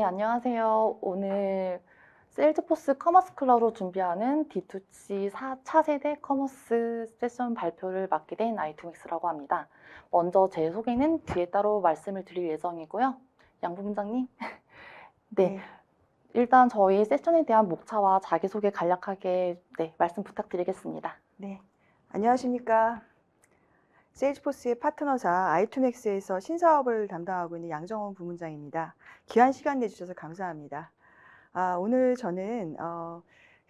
안녕하세요. 오늘 셀즈포스 커머스 클럽으로 준비하는 D2C 4, 차세대 커머스 세션 발표를 맡게 된 아이투믹스라고 합니다. 먼저 제 소개는 뒤에 따로 말씀을 드릴 예정이고요. 양 부문장님. 네. 네. 일단 저희 세션에 대한 목차와 자기소개 간략하게 네, 말씀 부탁드리겠습니다. 네. 안녕하십니까. 세일즈포스의 파트너사 아이투맥스에서 신사업을 담당하고 있는 양정원 부문장입니다. 귀한 시간 내주셔서 감사합니다. 아, 오늘 저는 어,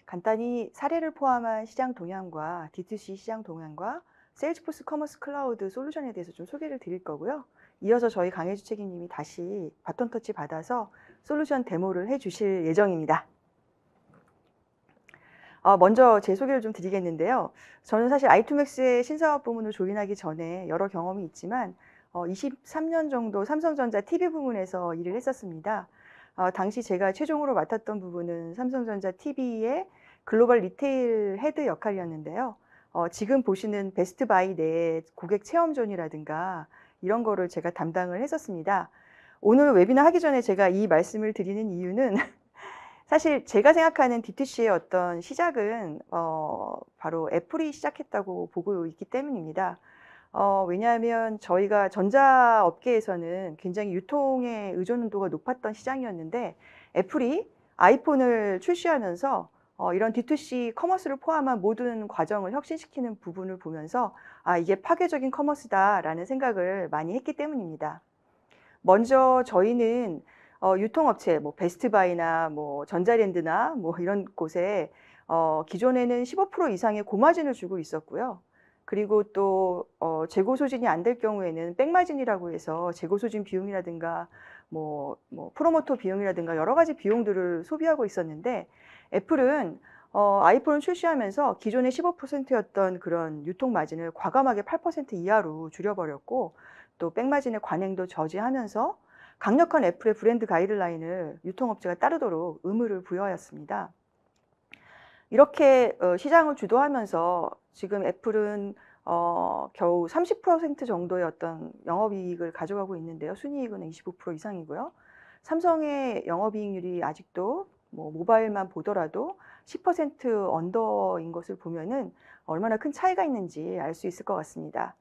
간단히 사례를 포함한 시장 동향과 D2C 시장 동향과 세일즈포스 커머스 클라우드 솔루션에 대해서 좀 소개를 드릴 거고요. 이어서 저희 강혜주 책임님이 다시 바톤 터치 받아서 솔루션 데모를 해 주실 예정입니다. 어, 먼저 제 소개를 좀 드리겠는데요. 저는 사실 아이투맥스의 신사업 부문을 조인하기 전에 여러 경험이 있지만 23년 어, 정도 삼성전자 TV 부문에서 일을 했었습니다. 어, 당시 제가 최종으로 맡았던 부분은 삼성전자 TV의 글로벌 리테일 헤드 역할이었는데요. 지금 보시는 베스트바이 내 고객 체험존이라든가 이런 거를 제가 담당을 했었습니다. 오늘 웨비나 하기 전에 제가 이 말씀을 드리는 이유는 사실 제가 생각하는 DTC의 어떤 시작은 어, 바로 애플이 시작했다고 보고 있기 때문입니다. 어, 왜냐하면 저희가 전자업계에서는 굉장히 유통의 의존도가 높았던 시장이었는데 애플이 아이폰을 출시하면서 어, 이런 D2C 커머스를 포함한 모든 과정을 혁신시키는 부분을 보면서 아, 이게 파괴적인 커머스다라는 생각을 많이 했기 때문입니다. 먼저 저희는 어, 유통업체, 뭐 베스트바이나 뭐 전자랜드나 뭐 이런 곳에 어, 기존에는 15% 이상의 고마진을 주고 있었고요. 그리고 또 어, 재고 소진이 안 될 경우에는 백마진이라고 해서 재고 소진 비용이라든가 뭐, 뭐 프로모터 비용이라든가 여러 가지 비용들을 소비하고 있었는데 애플은 어, 아이폰을 출시하면서 기존의 15%였던 그런 유통 마진을 과감하게 8% 이하로 줄여버렸고 또 백마진의 관행도 저지하면서 강력한 애플의 브랜드 가이드라인을 유통업체가 따르도록 의무를 부여하였습니다. 이렇게 어, 시장을 주도하면서 지금 애플은 어, 겨우 30% 정도의 어떤 영업이익을 가져가고 있는데요. 순이익은 25% 이상이고요. 삼성의 영업이익률이 아직도 뭐 모바일만 보더라도 10% 언더인 것을 보면은 얼마나 큰 차이가 있는지 알 수 있을 것 같습니다.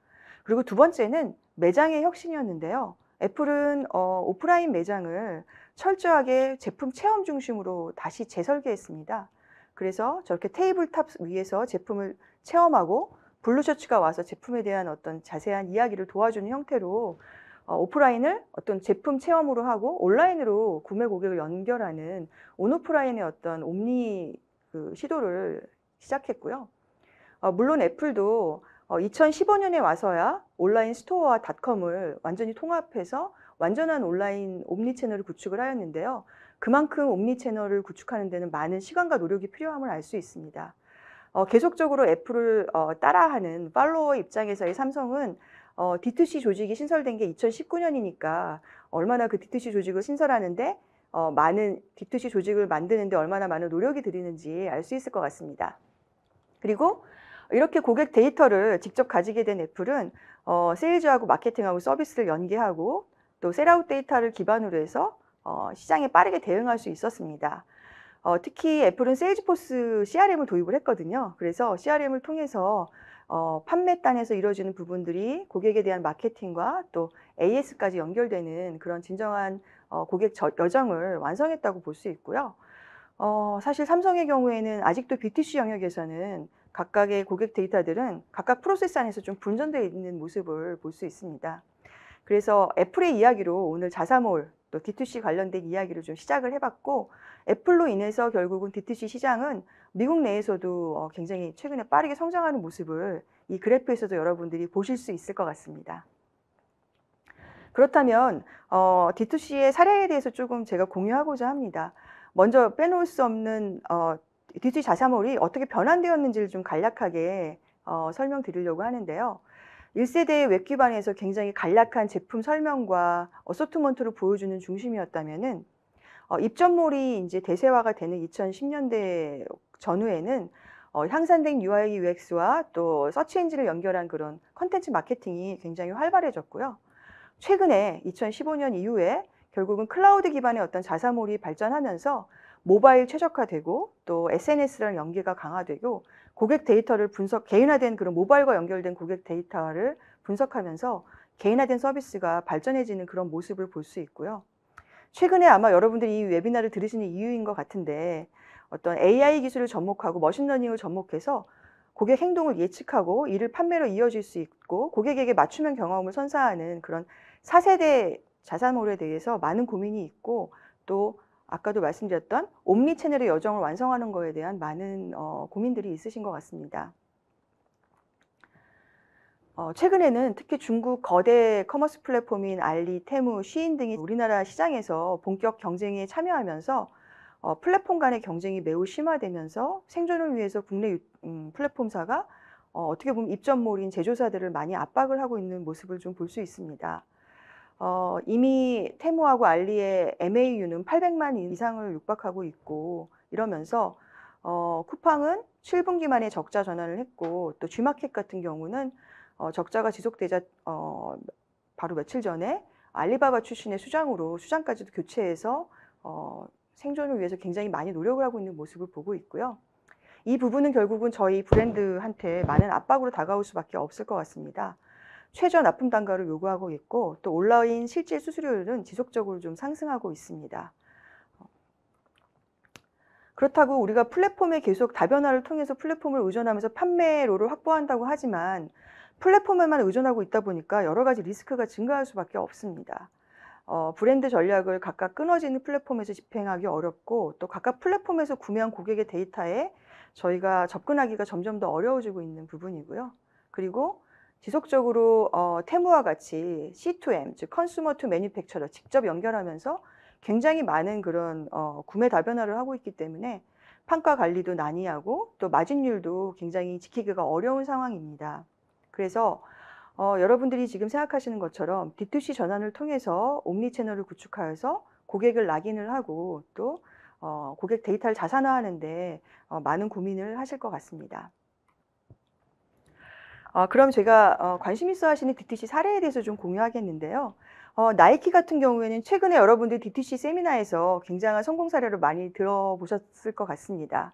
그리고 두 번째는 매장의 혁신이었는데요. 애플은 어, 오프라인 매장을 철저하게 제품 체험 중심으로 다시 재설계했습니다. 그래서 저렇게 테이블탑 위에서 제품을 체험하고 블루셔츠가 와서 제품에 대한 어떤 자세한 이야기를 도와주는 형태로 어, 오프라인을 어떤 제품 체험으로 하고 온라인으로 구매 고객을 연결하는 온오프라인의 어떤 옴니 그 시도를 시작했고요. 어, 물론 애플도 2015년에 어, 와서야 온라인 스토어와 닷컴을 완전히 통합해서 완전한 온라인 옴니채널을 구축을 하였는데요. 그만큼 옴니채널을 구축하는 데는 많은 시간과 노력이 필요함을 알 수 있습니다. 어, 계속적으로 애플을 어, 따라하는 팔로워 입장에서의 삼성은 어, D2C 조직이 신설된 게 2019년이니까 얼마나 그 D2C 조직을 신설하는데 어, 많은 D2C 조직을 만드는데 얼마나 많은 노력이 들이는지 알 수 있을 것 같습니다. 그리고 이렇게 고객 데이터를 직접 가지게 된 애플은 어, 세일즈하고 마케팅하고 서비스를 연계하고 또 셀아웃 데이터를 기반으로 해서 어, 시장에 빠르게 대응할 수 있었습니다. 어, 특히 애플은 세일즈포스 CRM을 도입을 했거든요. 그래서 CRM을 통해서 어, 판매단에서 이루어지는 부분들이 고객에 대한 마케팅과 또 AS까지 연결되는 그런 진정한 어, 고객 저, 여정을 완성했다고 볼 수 있고요. 어, 사실 삼성의 경우에는 아직도 BTC 영역에서는 각각의 고객 데이터들은 각각 프로세스 안에서 좀 분전되어 있는 모습을 볼 수 있습니다. 그래서 애플의 이야기로 오늘 자사몰 또 D2C 관련된 이야기를 좀 시작을 해봤고 애플로 인해서 결국은 D2C 시장은 미국 내에서도 어, 굉장히 최근에 빠르게 성장하는 모습을 이 그래프에서도 여러분들이 보실 수 있을 것 같습니다. 그렇다면 어, D2C의 사례에 대해서 조금 제가 공유하고자 합니다. 먼저 빼놓을 수 없는 어, 디지 자사몰이 어떻게 변환되었는지를 좀 간략하게 어, 설명드리려고 하는데요. 1세대의 웹 기반에서 굉장히 간략한 제품 설명과 어소트먼트를 보여주는 중심이었다면은 어, 입점몰이 이제 대세화가 되는 2010년대 전후에는 어, 향산된 UI UX와 또 서치 엔진을 연결한 그런 컨텐츠 마케팅이 굉장히 활발해졌고요. 최근에 2015년 이후에 결국은 클라우드 기반의 어떤 자사몰이 발전하면서 모바일 최적화되고 또 SNS랑 연계가 강화되고 고객 데이터를 분석, 개인화된 그런 모바일과 연결된 고객 데이터를 분석하면서 개인화된 서비스가 발전해지는 그런 모습을 볼 수 있고요. 최근에 아마 여러분들이 이 웨비나를 들으시는 이유인 것 같은데 어떤 AI 기술을 접목하고 머신러닝을 접목해서 고객 행동을 예측하고 이를 판매로 이어질 수 있고 고객에게 맞춤형 경험을 선사하는 그런 4세대 자산몰에 대해서 많은 고민이 있고 또 아까도 말씀드렸던 옴니 채널의 여정을 완성하는 것에 대한 많은 어, 고민들이 있으신 것 같습니다. 어, 최근에는 특히 중국 거대 커머스 플랫폼인 알리, 테무, 쉬인 등이 우리나라 시장에서 본격 경쟁에 참여하면서 어, 플랫폼 간의 경쟁이 매우 심화되면서 생존을 위해서 국내 유, 음, 플랫폼사가 어, 어떻게 보면 입점몰인 제조사들을 많이 압박을 하고 있는 모습을 좀 볼 수 있습니다. 어, 이미 테무하고 알리의 MAU는 800만 이상을 육박하고 있고 이러면서 어, 쿠팡은 7분기 만에 적자 전환을 했고 또 G마켓 같은 경우는 어, 적자가 지속되자 어, 바로 며칠 전에 알리바바 출신의 수장으로 수장까지도 교체해서 어, 생존을 위해서 굉장히 많이 노력을 하고 있는 모습을 보고 있고요. 이 부분은 결국은 저희 브랜드한테 많은 압박으로 다가올 수밖에 없을 것 같습니다. 최저 납품 단가를 요구하고 있고 또 온라인 실제 수수료율은 지속적으로 좀 상승하고 있습니다. 그렇다고 우리가 플랫폼에 계속 다변화를 통해서 플랫폼을 의존하면서 판매로를 확보한다고 하지만 플랫폼에만 의존하고 있다 보니까 여러 가지 리스크가 증가할 수밖에 없습니다. 어, 브랜드 전략을 각각 끊어지는 플랫폼에서 집행하기 어렵고 또 각각 플랫폼에서 구매한 고객의 데이터에 저희가 접근하기가 점점 더 어려워지고 있는 부분이고요. 그리고 지속적으로 어, 테무와 같이 C2M, 즉 컨슈머 투 매니팩처러 직접 연결하면서 굉장히 많은 그런 어, 구매 다변화를 하고 있기 때문에 판가 관리도 난이하고 또 마진율도 굉장히 지키기가 어려운 상황입니다. 그래서 어, 여러분들이 지금 생각하시는 것처럼 D2C 전환을 통해서 옴니 채널을 구축하여서 고객을 낙인을 하고 또 어, 고객 데이터를 자산화하는데 어, 많은 고민을 하실 것 같습니다. 어, 그럼 제가 어, 관심 있어 하시는 DTC 사례에 대해서 좀 공유하겠는데요. 어, 나이키 같은 경우에는 최근에 여러분들 DTC 세미나에서 굉장한 성공 사례를 많이 들어보셨을 것 같습니다.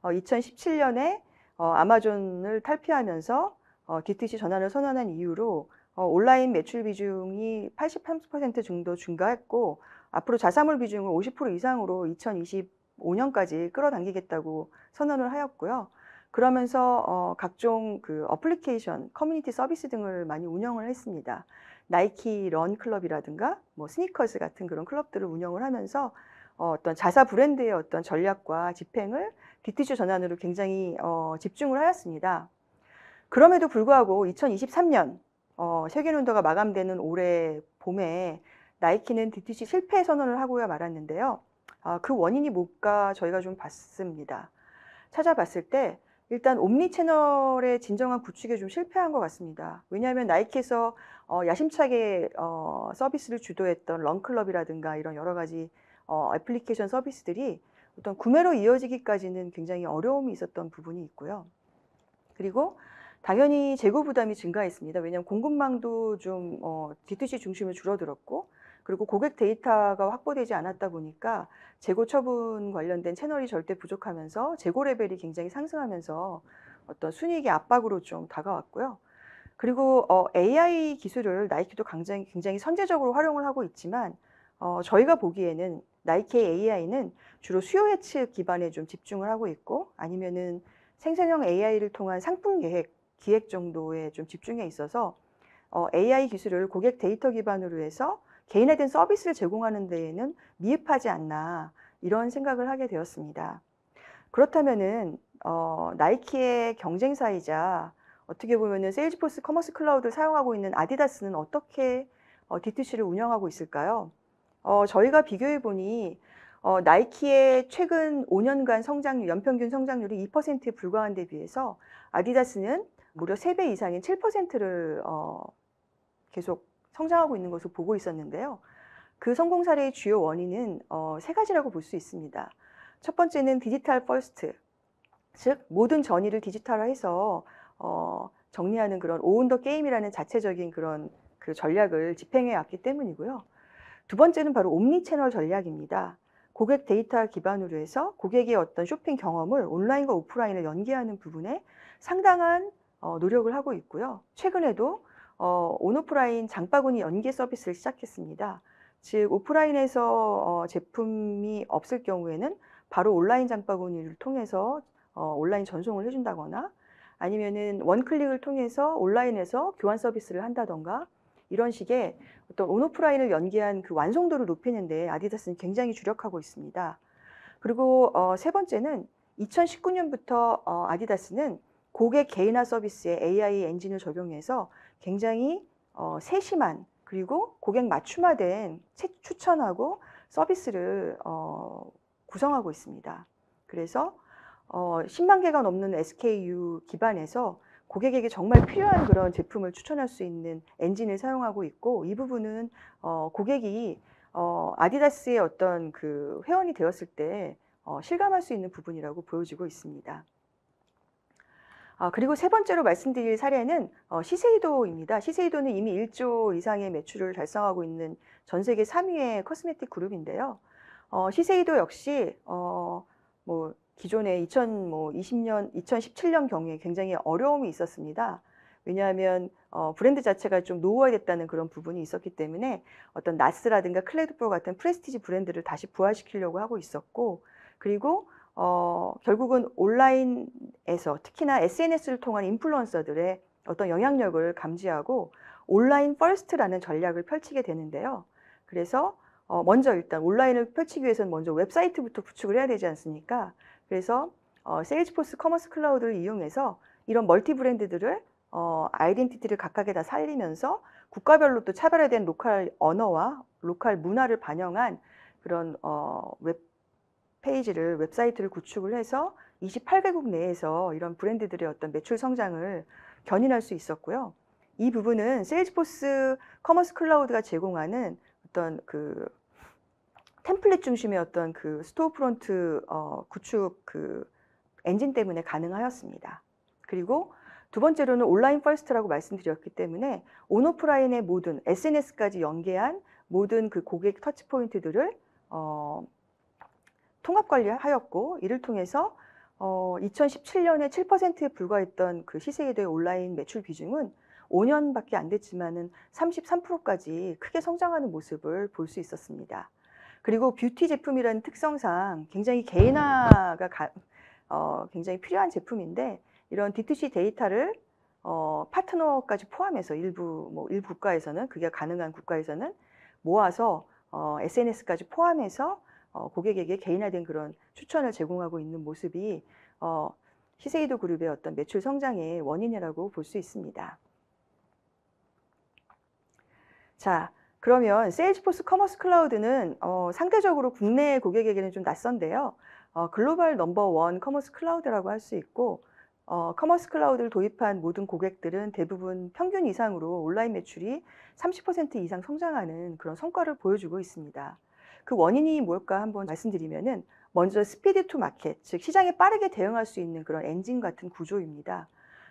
어, 2017년에 어, 아마존을 탈피하면서 어, DTC 전환을 선언한 이후로 어, 온라인 매출 비중이 83% 정도 증가했고 앞으로 자사물 비중을 50% 이상으로 2025년까지 끌어당기겠다고 선언을 하였고요. 그러면서 어, 각종 그 어플리케이션, 커뮤니티 서비스 등을 많이 운영을 했습니다. 나이키 런 클럽이라든가 뭐 스니커즈 같은 그런 클럽들을 운영을 하면서 어, 어떤 자사 브랜드의 어떤 전략과 집행을 디티슈 전환으로 굉장히 어, 집중을 하였습니다. 그럼에도 불구하고 2023년 어, 세계운도가 마감되는 올해 봄에 나이키는 DTC 실패 선언을 하고야 말았는데요. 아, 그 원인이 뭘까 저희가 좀 봤습니다. 찾아봤을 때 일단 옴니 채널의 진정한 구축에 좀 실패한 것 같습니다. 왜냐하면 나이키에서 어, 야심차게 어, 서비스를 주도했던 런클럽이라든가 이런 여러 가지 어, 애플리케이션 서비스들이 어떤 구매로 이어지기까지는 굉장히 어려움이 있었던 부분이 있고요. 그리고 당연히 재고 부담이 증가했습니다. 왜냐하면 공급망도 좀 어, D2C 중심으로 줄어들었고 그리고 고객 데이터가 확보되지 않았다 보니까 재고 처분 관련된 채널이 절대 부족하면서 재고 레벨이 굉장히 상승하면서 어떤 순이익의 압박으로 좀 다가왔고요. 그리고 어, AI 기술을 나이키도 굉장히, 굉장히 선제적으로 활용을 하고 있지만 어, 저희가 보기에는 나이키 AI는 주로 수요 예측 기반에 좀 집중을 하고 있고 아니면은 생성형 AI를 통한 상품 계획, 기획 정도에 좀 집중해 있어서 어, AI 기술을 고객 데이터 기반으로 해서 개인에 대한 서비스를 제공하는 데에는 미흡하지 않나 이런 생각을 하게 되었습니다. 그렇다면은 어, 나이키의 경쟁사이자 어떻게 보면은 세일즈포스 커머스 클라우드를 사용하고 있는 아디다스는 어떻게 어, D2C를 운영하고 있을까요? 어, 저희가 비교해 보니 어, 나이키의 최근 5년간 성장률, 연평균 성장률이 2%에 불과한 데 비해서 아디다스는 무려 3배 이상인 7%를 어, 계속 성장하고 있는 것을 보고 있었는데요. 그 성공 사례의 주요 원인은 어, 세 가지라고 볼 수 있습니다. 첫 번째는 디지털 퍼스트, 즉 모든 전이를 디지털화해서 어, 정리하는 그런 오운더 게임이라는 자체적인 그런 그 전략을 집행해 왔기 때문이고요. 두 번째는 바로 옴니 채널 전략입니다. 고객 데이터 기반으로 해서 고객의 어떤 쇼핑 경험을 온라인과 오프라인을 연계하는 부분에 상당한 어, 노력을 하고 있고요. 최근에도 어, 온오프라인 장바구니 연계 서비스를 시작했습니다. 즉 오프라인에서 어, 제품이 없을 경우에는 바로 온라인 장바구니를 통해서 어, 온라인 전송을 해준다거나 아니면은 원클릭을 통해서 온라인에서 교환 서비스를 한다던가 이런 식의 어떤 온오프라인을 연계한 그 완성도를 높이는데 아디다스는 굉장히 주력하고 있습니다. 그리고 어, 세 번째는 2019년부터 어, 아디다스는 고객 개인화 서비스에 AI 엔진을 적용해서 굉장히 어, 세심한 그리고 고객 맞춤화된 책 추천하고 서비스를 어, 구성하고 있습니다. 그래서 어, 10만 개가 넘는 SKU 기반에서 고객에게 정말 필요한 그런 제품을 추천할 수 있는 엔진을 사용하고 있고 이 부분은 어, 고객이 어, 아디다스의 어떤 그 회원이 되었을 때 어, 실감할 수 있는 부분이라고 보여지고 있습니다. 아, 그리고 세 번째로 말씀드릴 사례는 어, 시세이도입니다. 시세이도는 이미 1조 이상의 매출을 달성하고 있는 전 세계 3위의 코스메틱 그룹인데요. 어, 시세이도 역시 어, 뭐 기존에 2020년, 2017년 경에 굉장히 어려움이 있었습니다. 왜냐하면 어, 브랜드 자체가 좀 노후화됐다는 그런 부분이 있었기 때문에 어떤 나스라든가 클레드폴 같은 프레스티지 브랜드를 다시 부활시키려고 하고 있었고 그리고 어, 결국은 온라인에서 특히나 SNS를 통한 인플루언서들의 어떤 영향력을 감지하고 온라인 퍼스트라는 전략을 펼치게 되는데요. 그래서 어, 먼저 일단 온라인을 펼치기 위해서는 먼저 웹사이트부터 구축을 해야 되지 않습니까? 그래서 어, 세일즈포스 커머스 클라우드를 이용해서 이런 멀티 브랜드들을 어, 아이덴티티를 각각에 다 살리면서 국가별로 또 차별화된 로컬 언어와 로컬 문화를 반영한 그런 어, 웹 페이지를 웹사이트를 구축을 해서 28개국 내에서 이런 브랜드들의 어떤 매출 성장을 견인할 수 있었고요. 이 부분은 세일즈포스 커머스 클라우드가 제공하는 어떤 그 템플릿 중심의 어떤 그 스토어 프론트 어, 구축 그 엔진 때문에 가능하였습니다. 그리고 두 번째로는 온라인 퍼스트라고 말씀드렸기 때문에 온오프라인의 모든 SNS까지 연계한 모든 그 고객 터치 포인트들을 어, 통합관리하였고 이를 통해서 어, 2017년에 7%에 불과했던 그 시세계도의 온라인 매출 비중은 5년밖에 안 됐지만은 33%까지 크게 성장하는 모습을 볼 수 있었습니다. 그리고 뷰티 제품이라는 특성상 굉장히 개인화가 가, 어, 굉장히 필요한 제품인데 이런 D2C 데이터를 어, 파트너까지 포함해서 일부 뭐 일부 국가에서는 그게 가능한 국가에서는 모아서 어, SNS까지 포함해서 어, 고객에게 개인화된 그런 추천을 제공하고 있는 모습이 어, 히세이도 그룹의 어떤 매출 성장의 원인이라고 볼 수 있습니다. 자, 그러면 세일즈포스 커머스 클라우드는 어, 상대적으로 국내 고객에게는 좀 낯선데요. 어, 글로벌 넘버원 커머스 클라우드라고 할 수 있고 어, 커머스 클라우드를 도입한 모든 고객들은 대부분 평균 이상으로 온라인 매출이 30% 이상 성장하는 그런 성과를 보여주고 있습니다. 그 원인이 뭘까 한번 말씀드리면은 먼저 스피드 투 마켓, 즉 시장에 빠르게 대응할 수 있는 그런 엔진 같은 구조입니다.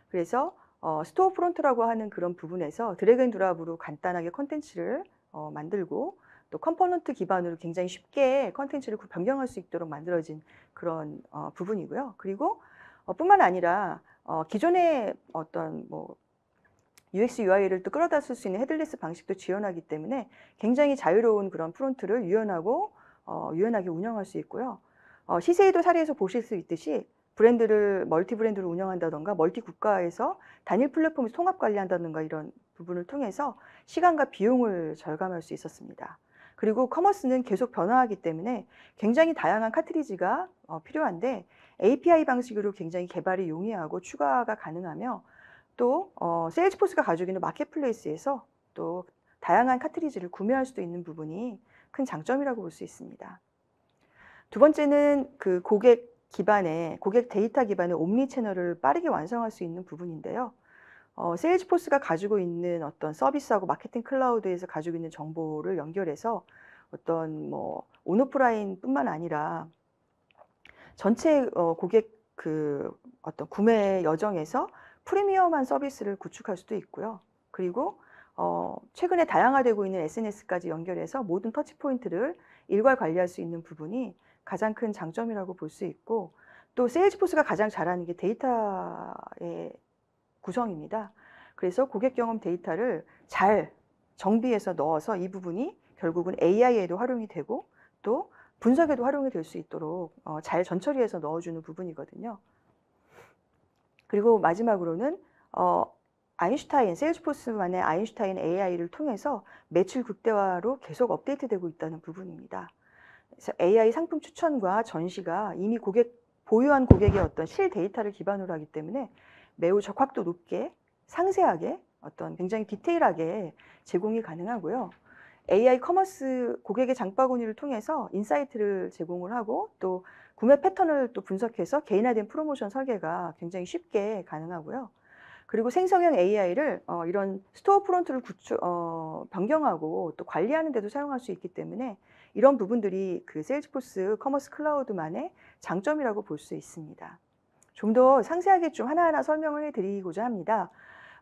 그래서 어, 스토어 프론트라고 하는 그런 부분에서 드래그앤 드랍으로 간단하게 컨텐츠를 어, 만들고 또 컴포넌트 기반으로 굉장히 쉽게 컨텐츠를 변경할 수 있도록 만들어진 그런 어, 부분이고요. 그리고 어, 뿐만 아니라 어, 기존의 어떤 뭐 UX, UI를 또 끌어다 쓸 수 있는 헤드리스 방식도 지원하기 때문에 굉장히 자유로운 그런 프론트를 유연하고 어, 유연하게 운영할 수 있고요. 어, 시세이도 사례에서 보실 수 있듯이 브랜드를 멀티 브랜드를 운영한다던가 멀티 국가에서 단일 플랫폼을 통합 관리한다던가 이런 부분을 통해서 시간과 비용을 절감할 수 있었습니다. 그리고 커머스는 계속 변화하기 때문에 굉장히 다양한 카트리지가 어, 필요한데 API 방식으로 굉장히 개발이 용이하고 추가가 가능하며 또 어, 세일즈포스가 가지고 있는 마켓플레이스에서 또 다양한 카트리지를 구매할 수도 있는 부분이 큰 장점이라고 볼 수 있습니다. 두 번째는 그 고객 기반의 고객 데이터 기반의 옴니 채널을 빠르게 완성할 수 있는 부분인데요. 어, 세일즈포스가 가지고 있는 어떤 서비스하고 마케팅 클라우드에서 가지고 있는 정보를 연결해서 어떤 뭐 온오프라인뿐만 아니라 전체 어, 고객 그 어떤 구매 여정에서 프리미엄한 서비스를 구축할 수도 있고요. 그리고 어, 최근에 다양화되고 있는 SNS까지 연결해서 모든 터치포인트를 일괄 관리할 수 있는 부분이 가장 큰 장점이라고 볼 수 있고 또 세일즈포스가 가장 잘하는 게 데이터의 구성입니다. 그래서 고객 경험 데이터를 잘 정비해서 넣어서 이 부분이 결국은 AI에도 활용이 되고 또 분석에도 활용이 될 수 있도록 어, 잘 전처리해서 넣어주는 부분이거든요. 그리고 마지막으로는 어, 아인슈타인, 세일즈포스만의 아인슈타인 AI를 통해서 매출 극대화로 계속 업데이트되고 있다는 부분입니다. 그래서 AI 상품 추천과 전시가 이미 고객, 보유한 고객의 어떤 실 데이터를 기반으로 하기 때문에 매우 적확도 높게 상세하게 어떤 굉장히 디테일하게 제공이 가능하고요. AI 커머스 고객의 장바구니를 통해서 인사이트를 제공을 하고 또 구매 패턴을 또 분석해서 개인화된 프로모션 설계가 굉장히 쉽게 가능하고요. 그리고 생성형 AI를 어, 이런 스토어 프론트를 구축, 어, 변경하고 또 관리하는 데도 사용할 수 있기 때문에 이런 부분들이 그 세일즈포스 커머스 클라우드만의 장점이라고 볼 수 있습니다. 좀 더 상세하게 좀 하나하나 설명을 해드리고자 합니다.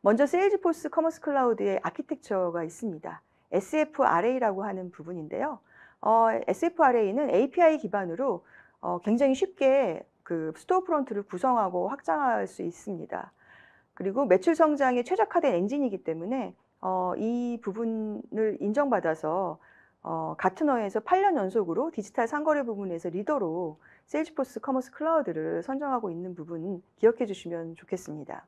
먼저 세일즈포스 커머스 클라우드의 아키텍처가 있습니다. SFRA라고 하는 부분인데요. 어, SFRA는 API 기반으로 어, 굉장히 쉽게 그 스토어 프론트를 구성하고 확장할 수 있습니다. 그리고 매출 성장에 최적화된 엔진이기 때문에 어, 이 부분을 인정받아서 어, 같은 어에서 8년 연속으로 디지털 상거래 부분에서 리더로 세일즈포스 커머스 클라우드를 선정하고 있는 부분 기억해 주시면 좋겠습니다.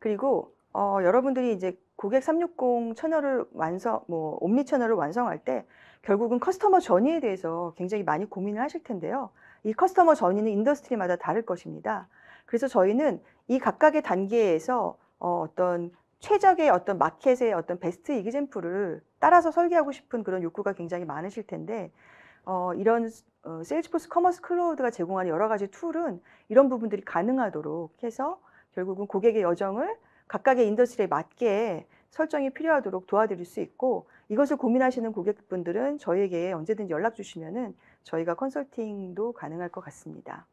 그리고 어, 여러분들이 이제 고객 360 채널을 완성, 뭐 옴니 채널을 완성할 때 결국은 커스터머 전이에 대해서 굉장히 많이 고민을 하실 텐데요. 이 커스터머 전이는 인더스트리마다 다를 것입니다. 그래서 저희는 이 각각의 단계에서 어, 어떤 최적의 어떤 마켓의 어떤 베스트 이기젠프를 따라서 설계하고 싶은 그런 욕구가 굉장히 많으실 텐데 어, 이런 어, 세일즈포스 커머스 클로우드가 제공하는 여러 가지 툴은 이런 부분들이 가능하도록 해서 결국은 고객의 여정을 각각의 인더스트리에 맞게 설정이 필요하도록 도와드릴 수 있고 이것을 고민하시는 고객분들은 저희에게 언제든 지 연락 주시면 저희가 컨설팅도 가능할 것 같습니다.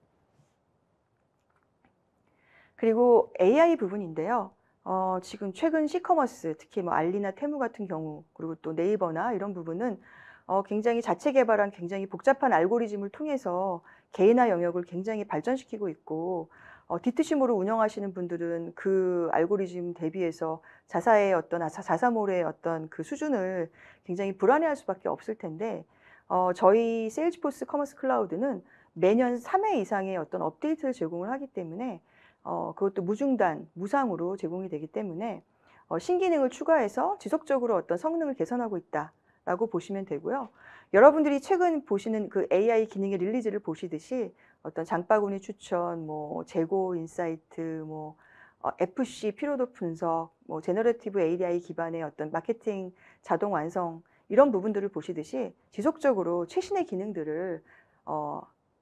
그리고 AI 부분인데요. 어, 지금 최근 시커머스 특히 뭐 알리나 테무 같은 경우 그리고 또 네이버나 이런 부분은 어, 굉장히 자체 개발한 굉장히 복잡한 알고리즘을 통해서 개인화 영역을 굉장히 발전시키고 있고 어, 디트심으로 운영하시는 분들은 그 알고리즘 대비해서 자사의 어떤 아, 자사몰의 어떤 그 수준을 굉장히 불안해할 수밖에 없을 텐데 어, 저희 세일즈포스 커머스 클라우드는 매년 3회 이상의 어떤 업데이트를 제공을 하기 때문에 어, 그것도 무중단, 무상으로 제공이 되기 때문에 어, 신기능을 추가해서 지속적으로 어떤 성능을 개선하고 있다라고 보시면 되고요. 여러분들이 최근 보시는 그 AI 기능의 릴리즈를 보시듯이 어떤 장바구니 추천, 뭐 재고 인사이트, 뭐 어, FC 피로도 분석, 뭐 제너레티브 ADI 기반의 어떤 마케팅 자동 완성 이런 부분들을 보시듯이 지속적으로 최신의 기능들을 어,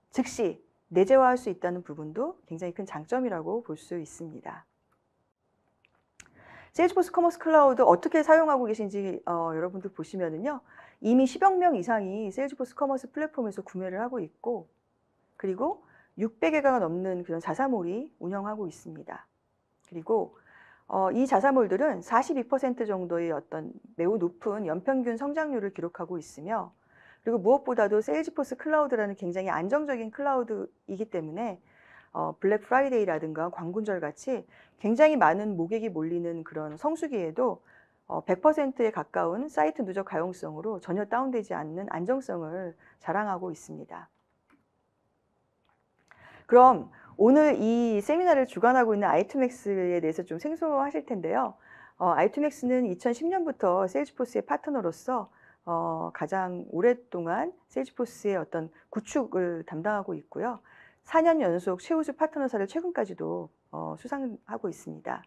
즉시 내재화할 수 있다는 부분도 굉장히 큰 장점이라고 볼 수 있습니다. 세일즈포스 커머스 클라우드 어떻게 사용하고 계신지 어, 여러분들 보시면은요 이미 10억 명 이상이 세일즈포스 커머스 플랫폼에서 구매를 하고 있고 그리고 600여가가 넘는 그런 자사몰이 운영하고 있습니다. 그리고 어, 이 자사몰들은 42% 정도의 어떤 매우 높은 연평균 성장률을 기록하고 있으며 그리고 무엇보다도 세일즈포스 클라우드라는 굉장히 안정적인 클라우드이기 때문에 어, 블랙 프라이데이라든가 광군절 같이 굉장히 많은 모객이 몰리는 그런 성수기에도 어, 100%에 가까운 사이트 누적 가용성으로 전혀 다운되지 않는 안정성을 자랑하고 있습니다. 그럼 오늘 이 세미나를 주관하고 있는 아이투맥스에 대해서 좀 생소하실 텐데요. 어, 아이투맥스는 2010년부터 세일즈포스의 파트너로서 어, 가장 오랫동안 세일즈포스의 어떤 구축을 담당하고 있고요. 4년 연속 최우수 파트너사를 최근까지도 어, 수상하고 있습니다.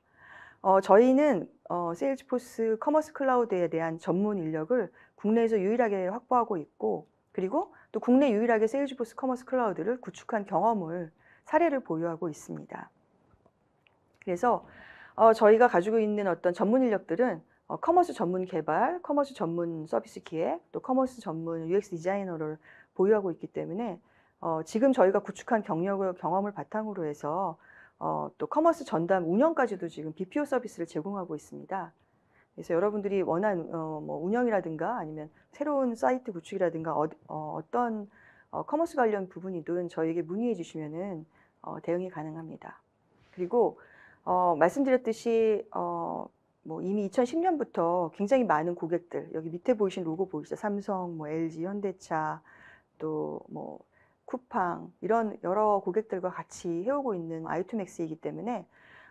어, 저희는 어, 세일즈포스 커머스 클라우드에 대한 전문 인력을 국내에서 유일하게 확보하고 있고 그리고 또 국내 유일하게 세일즈포스 커머스 클라우드를 구축한 경험을 사례를 보유하고 있습니다. 그래서 어, 저희가 가지고 있는 어떤 전문 인력들은 어, 커머스 전문 개발, 커머스 전문 서비스 기획, 또 커머스 전문 UX 디자이너를 보유하고 있기 때문에 어, 지금 저희가 구축한 경력을 경험을 바탕으로 해서 어, 또 커머스 전담 운영까지도 지금 BPO 서비스를 제공하고 있습니다. 그래서 여러분들이 원한 어, 뭐 운영이라든가 아니면 새로운 사이트 구축이라든가 어, 어, 떤 어, 커머스 관련 부분이든 저희에게 문의해 주시면은 어, 대응이 가능합니다. 그리고 어, 말씀드렸듯이 어, 뭐 이미 2010년부터 굉장히 많은 고객들 여기 밑에 보이신 로고 보이시죠? 삼성, 뭐 LG, 현대차 또뭐 쿠팡 이런 여러 고객들과 같이 해오고 있는 아이투맥스이기 때문에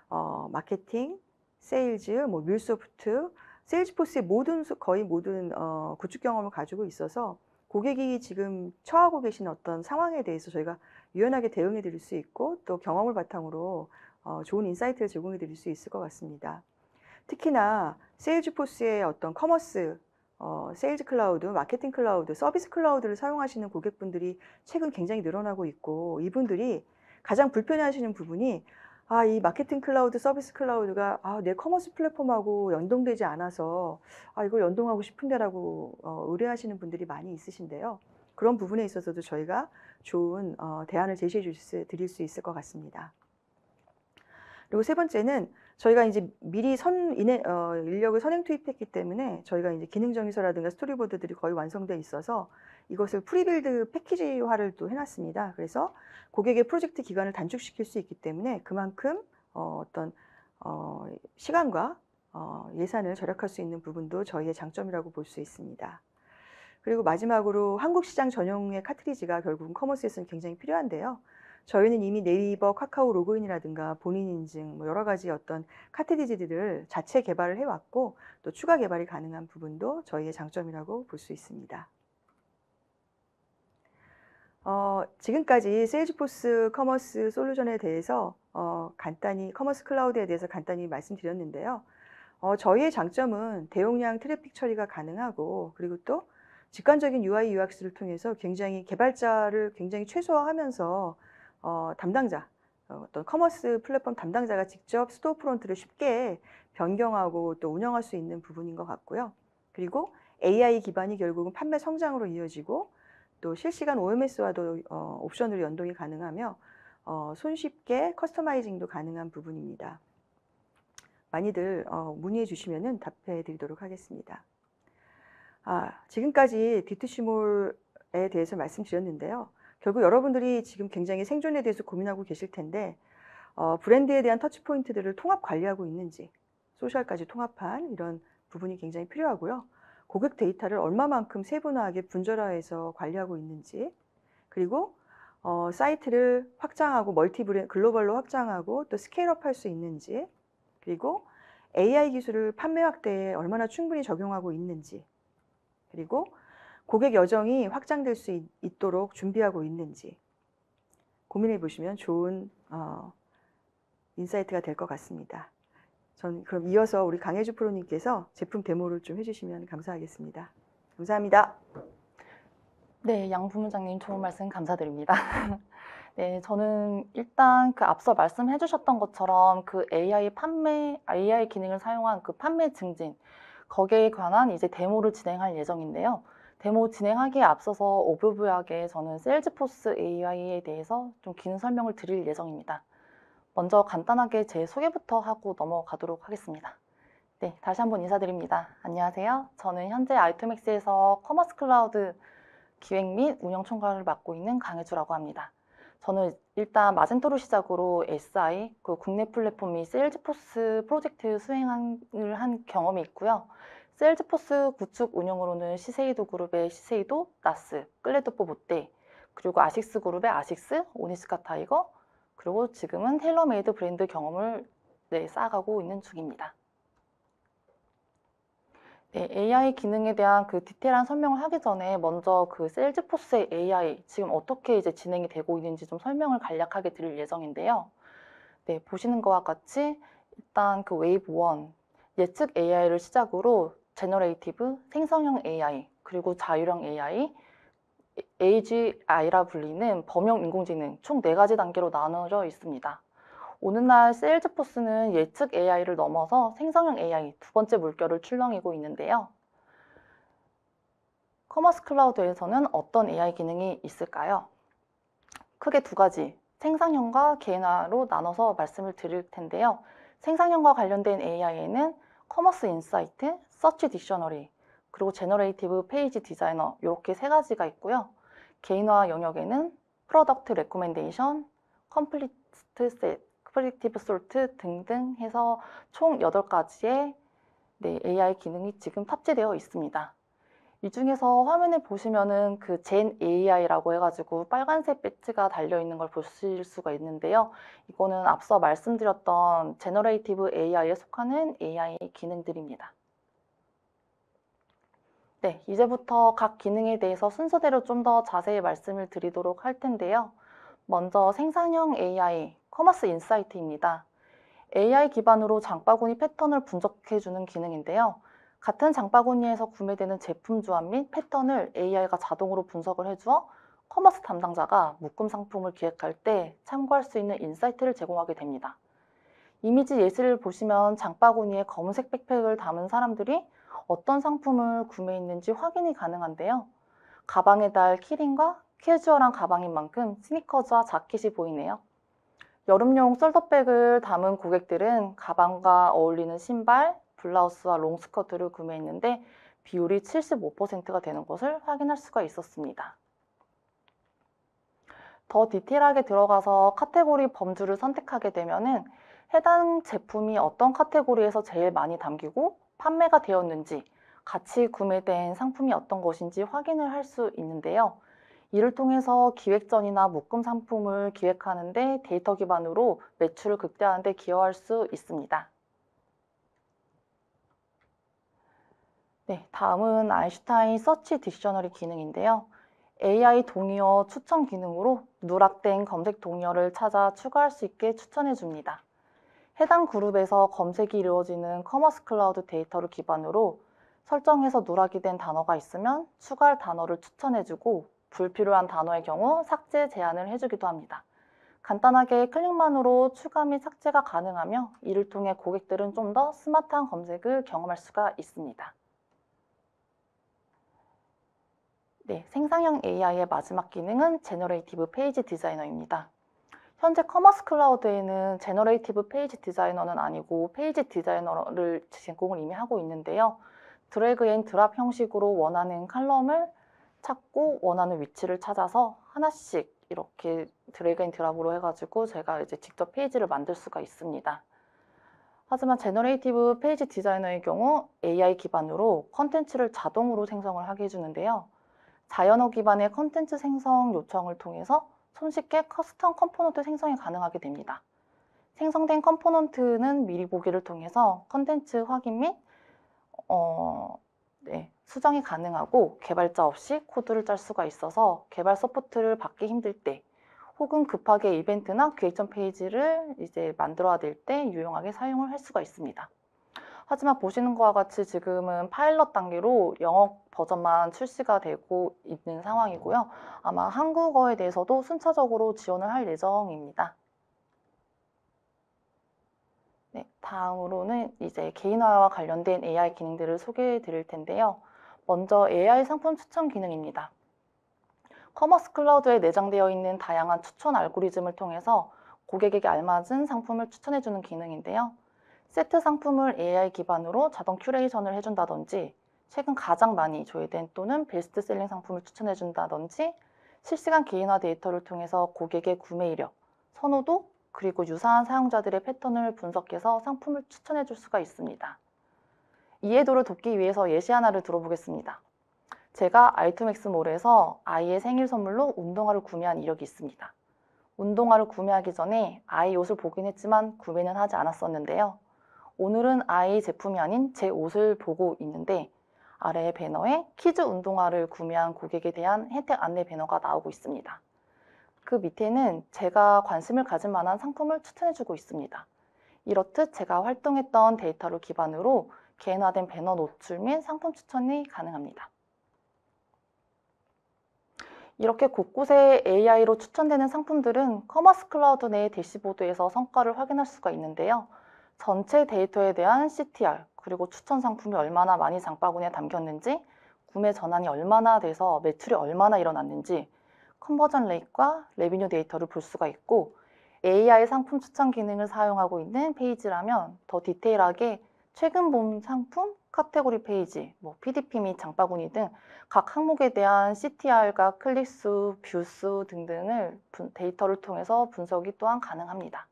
어, 마케팅 세일즈, 뭐 뮬소프트, 세일즈포스의 모든 거의 모든 어, 구축 경험을 가지고 있어서 고객이 지금 처하고 계신 어떤 상황에 대해서 저희가 유연하게 대응해 드릴 수 있고 또 경험을 바탕으로 어, 좋은 인사이트를 제공해 드릴 수 있을 것 같습니다. 특히나 세일즈포스의 어떤 커머스, 어, 세일즈 클라우드, 마케팅 클라우드, 서비스 클라우드를 사용하시는 고객분들이 최근 굉장히 늘어나고 있고 이분들이 가장 불편해하시는 부분이 아, 이 마케팅 클라우드, 서비스 클라우드가 아, 내 커머스 플랫폼하고 연동되지 않아서 아, 이걸 연동하고 싶은데라고 어, 의뢰하시는 분들이 많이 있으신데요. 그런 부분에 있어서도 저희가 좋은 어, 대안을 제시해 주실 수, 드릴 수 있을 것 같습니다. 그리고 세 번째는 저희가 이제 미리 선 인해, 어, 인력을 선행 투입했기 때문에 저희가 이제 기능 정의서라든가 스토리보드들이 거의 완성되어 있어서 이것을 프리빌드 패키지화를 또 해놨습니다. 그래서 고객의 프로젝트 기간을 단축시킬 수 있기 때문에 그만큼 어, 어떤 어, 시간과 어, 예산을 절약할 수 있는 부분도 저희의 장점이라고 볼 수 있습니다. 그리고 마지막으로 한국 시장 전용의 카트리지가 결국은 커머스에서는 굉장히 필요한데요. 저희는 이미 네이버, 카카오 로그인이라든가 본인 인증, 뭐 여러 가지 어떤 카트리지들을 자체 개발을 해왔고 또 추가 개발이 가능한 부분도 저희의 장점이라고 볼 수 있습니다. 어, 지금까지 세일즈포스 커머스 솔루션에 대해서 어, 간단히 커머스 클라우드에 대해서 간단히 말씀드렸는데요. 어, 저희의 장점은 대용량 트래픽 처리가 가능하고 그리고 또 직관적인 UI UX를 통해서 굉장히 개발자를 굉장히 최소화하면서 어, 담당자 어, 어떤 커머스 플랫폼 담당자가 직접 스토어 프론트를 쉽게 변경하고 또 운영할 수 있는 부분인 것 같고요. 그리고 AI 기반이 결국은 판매 성장으로 이어지고 또 실시간 OMS와도 어, 옵션으로 연동이 가능하며 어, 손쉽게 커스터마이징도 가능한 부분입니다. 많이들 어, 문의해 주시면 답해 드리도록 하겠습니다. 아, 지금까지 디트시몰에 대해서 말씀드렸는데요. 결국 여러분들이 지금 굉장히 생존에 대해서 고민하고 계실 텐데 어, 브랜드에 대한 터치포인트들을 통합 관리하고 있는지 소셜까지 통합한 이런 부분이 굉장히 필요하고요. 고객 데이터를 얼마만큼 세분화하게 분절화해서 관리하고 있는지 그리고 어, 사이트를 확장하고 멀티 브랜 글로벌로 확장하고 또 스케일업 할 수 있는지 그리고 AI 기술을 판매 확대에 얼마나 충분히 적용하고 있는지 그리고 고객 여정이 확장될 수 있, 도록 준비하고 있는지 고민해 보시면 좋은 어, 인사이트가 될 것 같습니다. 전 그럼 이어서 우리 강혜주 프로님께서 제품 데모를 좀 해주시면 감사하겠습니다. 감사합니다. 네, 양 부문장님 좋은 말씀 감사드립니다. 네, 저는 일단 그 앞서 말씀해 주셨던 것처럼 그 AI 판매, AI 기능을 사용한 그 판매 증진, 거기에 관한 이제 데모를 진행할 예정인데요. 데모 진행하기에 앞서서 오브브하게 저는 셀즈포스 AI에 대해서 좀 긴 설명을 드릴 예정입니다. 먼저 간단하게 제 소개부터 하고 넘어가도록 하겠습니다. 네, 다시 한번 인사드립니다. 안녕하세요. 저는 현재 아이토맥스에서 커머스 클라우드 기획 및 운영 총괄을 맡고 있는 강혜주라고 합니다. 저는 일단 마젠토를 시작으로 SI, 그 국내 플랫폼 및 세일즈포스 프로젝트 수행을 한 경험이 있고요. 세일즈포스 구축 운영으로는 시세이도 그룹의 시세이도, 나스, 클레드포 보떼 그리고 아식스 그룹의 아식스, 오니스카 타이거, 그리고 지금은 텔러메이드 브랜드 경험을 네, 쌓아가고 있는 중입니다. 네, AI 기능에 대한 그 디테일한 설명을 하기 전에 먼저 그 셀즈포스의 AI 지금 어떻게 이제 진행이 되고 있는지 좀 설명을 간략하게 드릴 예정인데요. 네, 보시는 것과 같이 일단 그 웨이브 1 예측 AI를 시작으로 제너레이티브, 생성형 AI, 그리고 자율형 AI, AGI라 불리는 범용 인공지능 총 네가지 단계로 나누어져 있습니다. 오늘날 세일즈포스는 예측 AI를 넘어서 생성형 AI 두 번째 물결을 출렁이고 있는데요. 커머스 클라우드에서는 어떤 AI 기능이 있을까요? 크게 두 가지, 생성형과 개인화로 나눠서 말씀을 드릴 텐데요. 생성형과 관련된 AI에는 커머스 인사이트, 서치 딕셔너리, 그리고 제너레이티브 페이지 디자이너 이렇게 세 가지가 있고요. 개인화 영역에는 프로덕트 레코멘데이션, 컴플리트 셋, 프리티브 솔트 등등 해서 총 8가지의 네, AI 기능이 지금 탑재되어 있습니다. 이 중에서 화면에 보시면은 그젠 AI라고 해가지고 빨간색 배지가 달려 있는 걸 보실 수가 있는데요. 이거는 앞서 말씀드렸던 제너레이티브 AI에 속하는 AI 기능들입니다. 네, 이제부터 각 기능에 대해서 순서대로 좀 더 자세히 말씀을 드리도록 할 텐데요. 먼저 생산형 AI, 커머스 인사이트입니다. AI 기반으로 장바구니 패턴을 분석해주는 기능인데요. 같은 장바구니에서 구매되는 제품 주합및 패턴을 AI가 자동으로 분석을 해주어 커머스 담당자가 묶음 상품을 기획할 때 참고할 수 있는 인사이트를 제공하게 됩니다. 이미지 예시를 보시면 장바구니에 검은색 백팩을 담은 사람들이 어떤 상품을 구매했는지 확인이 가능한데요. 가방에 달 키링과 캐주얼한 가방인 만큼 스니커즈와 자켓이 보이네요. 여름용 썰더백을 담은 고객들은 가방과 어울리는 신발, 블라우스와 롱스커트를 구매했는데 비율이 75%가 되는 것을 확인할 수가 있었습니다. 더 디테일하게 들어가서 카테고리 범주를 선택하게 되면 해당 제품이 어떤 카테고리에서 제일 많이 담기고 판매가 되었는지 같이 구매된 상품이 어떤 것인지 확인을 할 수 있는데요. 이를 통해서 기획전이나 묶음 상품을 기획하는데 데이터 기반으로 매출을 극대화하는 데 기여할 수 있습니다. 네, 다음은 아인슈타인 서치 디셔너리 기능인데요. AI 동의어 추천 기능으로 누락된 검색 동의어를 찾아 추가할 수 있게 추천해 줍니다. 해당 그룹에서 검색이 이루어지는 커머스 클라우드 데이터를 기반으로 설정해서 누락이 된 단어가 있으면 추가할 단어를 추천해주고 불필요한 단어의 경우 삭제 제한을 해주기도 합니다. 간단하게 클릭만으로 추가 및 삭제가 가능하며 이를 통해 고객들은 좀 더 스마트한 검색을 경험할 수가 있습니다. 네, 생성형 AI의 마지막 기능은 제너레이티브 페이지 디자이너입니다. 현재 커머스 클라우드에는 제너레이티브 페이지 디자이너는 아니고 페이지 디자이너를 제공을 이미 하고 있는데요. 드래그 앤 드랍 형식으로 원하는 칼럼을 찾고 원하는 위치를 찾아서 하나씩 이렇게 드래그 앤 드랍으로 해가지고 제가 이제 직접 페이지를 만들 수가 있습니다. 하지만 제너레이티브 페이지 디자이너의 경우 AI 기반으로 컨텐츠를 자동으로 생성을 하게 해주는데요. 자연어 기반의 컨텐츠 생성 요청을 통해서 손쉽게 커스텀 컴포넌트 생성이 가능하게 됩니다. 생성된 컴포넌트는 미리 보기를 통해서 컨텐츠 확인 및 어, 네, 수정이 가능하고 개발자 없이 코드를 짤 수가 있어서 개발 서포트를 받기 힘들 때 혹은 급하게 이벤트나 기획전 페이지를 이제 만들어야 될 때 유용하게 사용을 할 수가 있습니다. 하지만 보시는 것과 같이 지금은 파일럿 단계로 영어 버전만 출시가 되고 있는 상황이고요. 아마 한국어에 대해서도 순차적으로 지원을 할 예정입니다. 네, 다음으로는 이제 개인화와 관련된 AI 기능들을 소개해 드릴 텐데요. 먼저 AI 상품 추천 기능입니다. 커머스 클라우드에 내장되어 있는 다양한 추천 알고리즘을 통해서 고객에게 알맞은 상품을 추천해 주는 기능인데요. 세트 상품을 AI 기반으로 자동 큐레이션을 해준다든지 최근 가장 많이 조회된 또는 베스트셀링 상품을 추천해준다든지 실시간 개인화 데이터를 통해서 고객의 구매 이력, 선호도, 그리고 유사한 사용자들의 패턴을 분석해서 상품을 추천해 줄 수가 있습니다. 이해도를 돕기 위해서 예시 하나를 들어보겠습니다. 제가 알투맥스몰에서 아이의 생일 선물로 운동화를 구매한 이력이 있습니다. 운동화를 구매하기 전에 아이 옷을 보긴 했지만 구매는 하지 않았었는데요. 오늘은 아이 제품이 아닌 제 옷을 보고 있는데 아래 배너에 키즈 운동화를 구매한 고객에 대한 혜택 안내 배너가 나오고 있습니다. 그 밑에는 제가 관심을 가질 만한 상품을 추천해주고 있습니다. 이렇듯 제가 활동했던 데이터를 기반으로 개인화된 배너 노출 및 상품 추천이 가능합니다. 이렇게 곳곳에 AI로 추천되는 상품들은 커머스 클라우드 내 대시보드에서 성과를 확인할 수가 있는데요. 전체 데이터에 대한 CTR 그리고 추천 상품이 얼마나 많이 장바구니에 담겼는지 구매 전환이 얼마나 돼서 매출이 얼마나 일어났는지 컨버전 레이트와 레비뉴 데이터를 볼 수가 있고 AI 상품 추천 기능을 사용하고 있는 페이지라면 더 디테일하게 최근 본 상품, 카테고리 페이지, 뭐 PDP 및 장바구니 등 각 항목에 대한 CTR과 클릭수, 뷰 수 등등을 데이터를 통해서 분석이 또한 가능합니다.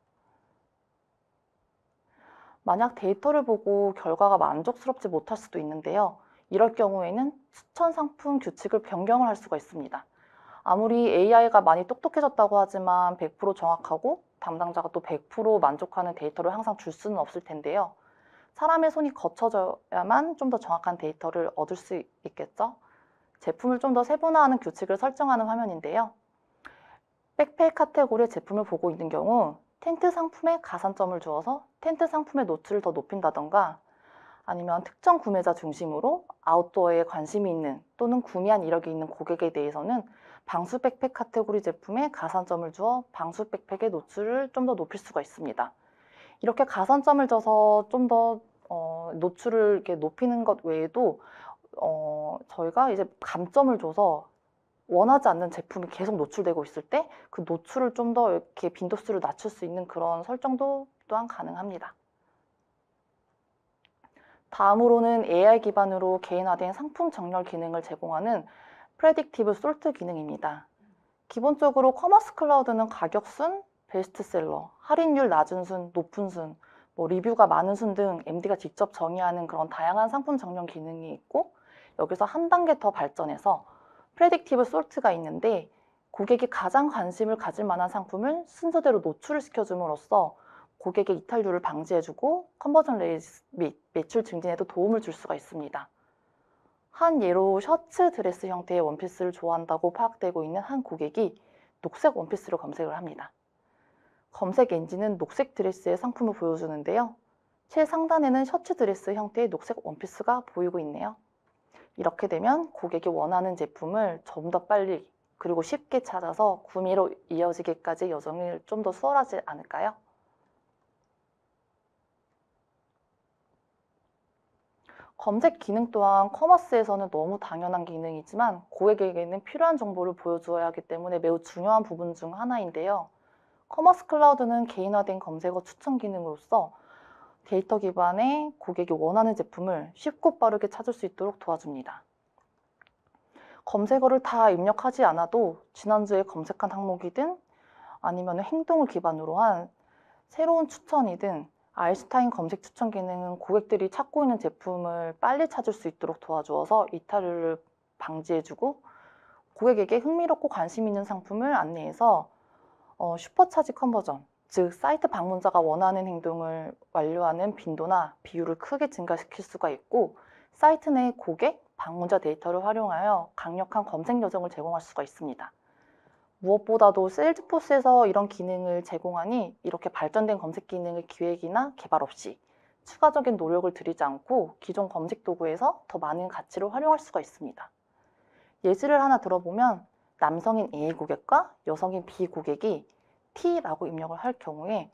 만약 데이터를 보고 결과가 만족스럽지 못할 수도 있는데요. 이럴 경우에는 추천 상품 규칙을 변경을 할 수가 있습니다. 아무리 AI가 많이 똑똑해졌다고 하지만 100% 정확하고 담당자가 또 100% 만족하는 데이터를 항상 줄 수는 없을 텐데요. 사람의 손이 거쳐져야만 좀 더 정확한 데이터를 얻을 수 있겠죠. 제품을 좀 더 세분화하는 규칙을 설정하는 화면인데요. 백팩 카테고리의 제품을 보고 있는 경우 텐트 상품에 가산점을 주어서 텐트 상품의 노출을 더 높인다던가 아니면 특정 구매자 중심으로 아웃도어에 관심이 있는 또는 구매한 이력이 있는 고객에 대해서는 방수 백팩 카테고리 제품에 가산점을 주어 방수 백팩의 노출을 좀 더 높일 수가 있습니다. 이렇게 가산점을 줘서 좀 더 어, 노출을 이렇게 높이는 것 외에도 어, 저희가 이제 감점을 줘서 원하지 않는 제품이 계속 노출되고 있을 때 그 노출을 좀 더 이렇게 빈도수를 낮출 수 있는 그런 설정도 또한 가능합니다. 다음으로는 AI 기반으로 개인화된 상품 정렬 기능을 제공하는 프레딕티브 솔트 기능입니다. 기본적으로 커머스 클라우드는 가격순, 베스트셀러, 할인율 낮은 순, 높은 순, 뭐 리뷰가 많은 순 등 MD가 직접 정의하는 그런 다양한 상품 정렬 기능이 있고 여기서 한 단계 더 발전해서 프레딕티브 솔트가 있는데 고객이 가장 관심을 가질 만한 상품을 순서대로 노출을 시켜줌으로써 고객의 이탈률을 방지해주고 컨버전 레이트 및 매출 증진에도 도움을 줄 수가 있습니다. 한 예로 셔츠 드레스 형태의 원피스를 좋아한다고 파악되고 있는 한 고객이 녹색 원피스로 검색을 합니다. 검색 엔진은 녹색 드레스의 상품을 보여주는데요. 최상단에는 셔츠 드레스 형태의 녹색 원피스가 보이고 있네요. 이렇게 되면 고객이 원하는 제품을 좀 더 빨리 그리고 쉽게 찾아서 구매로 이어지기까지 여정이 좀 더 수월하지 않을까요? 검색 기능 또한 커머스에서는 너무 당연한 기능이지만 고객에게는 필요한 정보를 보여주어야 하기 때문에 매우 중요한 부분 중 하나인데요. 커머스 클라우드는 개인화된 검색어 추천 기능으로서 데이터 기반의 고객이 원하는 제품을 쉽고 빠르게 찾을 수 있도록 도와줍니다. 검색어를 다 입력하지 않아도 지난주에 검색한 항목이든 아니면 행동을 기반으로 한 새로운 추천이든 아인슈타인 검색 추천 기능은 고객들이 찾고 있는 제품을 빨리 찾을 수 있도록 도와주어서 이탈을 방지해주고 고객에게 흥미롭고 관심 있는 상품을 안내해서 어, 슈퍼차지 컨버전, 즉 사이트 방문자가 원하는 행동을 완료하는 빈도나 비율을 크게 증가시킬 수가 있고 사이트 내 고객, 방문자 데이터를 활용하여 강력한 검색 여정을 제공할 수가 있습니다. 무엇보다도 세일즈포스에서 이런 기능을 제공하니 이렇게 발전된 검색 기능을 기획이나 개발 없이 추가적인 노력을 들이지 않고 기존 검색 도구에서 더 많은 가치를 활용할 수가 있습니다. 예시를 하나 들어보면 남성인 A 고객과 여성인 B 고객이 T라고 입력을 할 경우에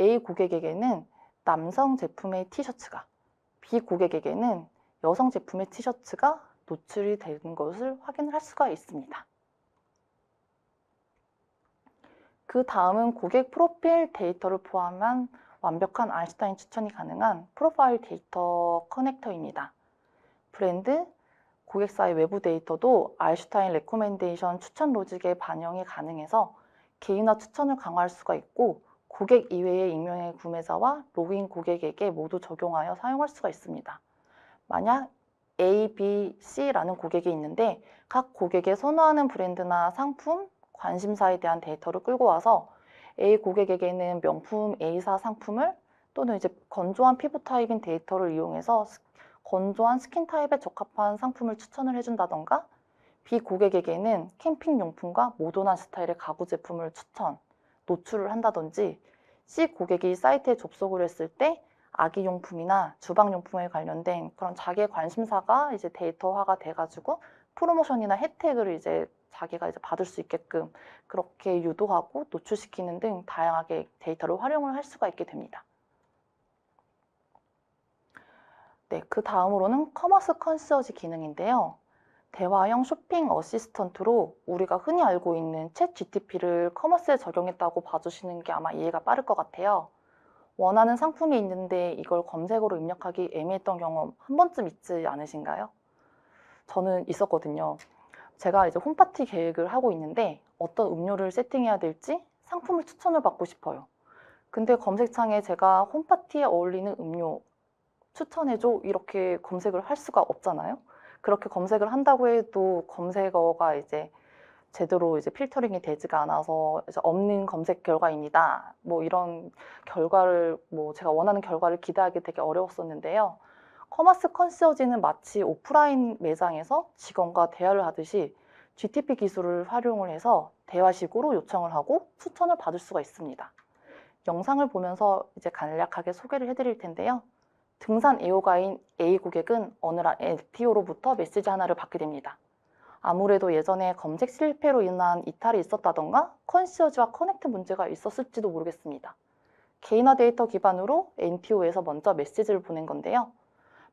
A 고객에게는 남성 제품의 티셔츠가 B 고객에게는 여성 제품의 티셔츠가 노출이 되는 것을 확인할 수가 있습니다. 그 다음은 고객 프로필 데이터를 포함한 완벽한 아인슈타인 추천이 가능한 프로파일 데이터 커넥터입니다. 브랜드, 고객사의 외부 데이터도 아인슈타인 레코멘데이션 추천 로직에 반영이 가능해서 개인화 추천을 강화할 수가 있고 고객 이외의 익명의 구매자와 로그인 고객에게 모두 적용하여 사용할 수가 있습니다. 만약 A, B, C라는 고객이 있는데 각 고객의 선호하는 브랜드나 상품, 관심사에 대한 데이터를 끌고 와서 A 고객에게는 명품 A사 상품을 또는 이제 건조한 피부 타입인 데이터를 이용해서 건조한 스킨 타입에 적합한 상품을 추천을 해준다던가 비고객에게는 캠핑 용품과 모던한 스타일의 가구 제품을 추천, 노출을 한다든지 C 고객이 사이트에 접속을 했을 때 아기 용품이나 주방 용품에 관련된 그런 자기의 관심사가 이제 데이터화가 돼가지고 프로모션이나 혜택을 이제 자기가 이제 받을 수 있게끔 그렇게 유도하고 노출시키는 등 다양하게 데이터를 활용을 할 수가 있게 됩니다. 네, 그 다음으로는 커머스 컨시어지 기능인데요. 대화형 쇼핑 어시스턴트로 우리가 흔히 알고 있는 챗 GTP를 커머스에 적용했다고 봐주시는 게 아마 이해가 빠를 것 같아요. 원하는 상품이 있는데 이걸 검색으로 입력하기 애매했던 경험 한 번쯤 있지 않으신가요? 저는 있었거든요. 제가 이제 홈파티 계획을 하고 있는데 어떤 음료를 세팅해야 될지 상품을 추천을 받고 싶어요. 근데 검색창에 제가 홈파티에 어울리는 음료 추천해줘 이렇게 검색을 할 수가 없잖아요. 그렇게 검색을 한다고 해도 검색어가 이제 제대로 이제 필터링이 되지가 않아서 없는 검색 결과입니다. 뭐 이런 결과를 뭐 제가 원하는 결과를 기대하기 되게 어려웠었는데요. 커머스 컨시어지는 마치 오프라인 매장에서 직원과 대화를 하듯이 GTP 기술을 활용을 해서 대화식으로 요청을 하고 추천을 받을 수가 있습니다. 영상을 보면서 이제 간략하게 소개를 해드릴 텐데요. 등산 애호가인 A 고객은 어느 날 LPO로부터 메시지 하나를 받게 됩니다. 아무래도 예전에 검색 실패로 인한 이탈이 있었다던가 컨시어지와 커넥트 문제가 있었을지도 모르겠습니다. 개인화 데이터 기반으로 NPO에서 먼저 메시지를 보낸 건데요.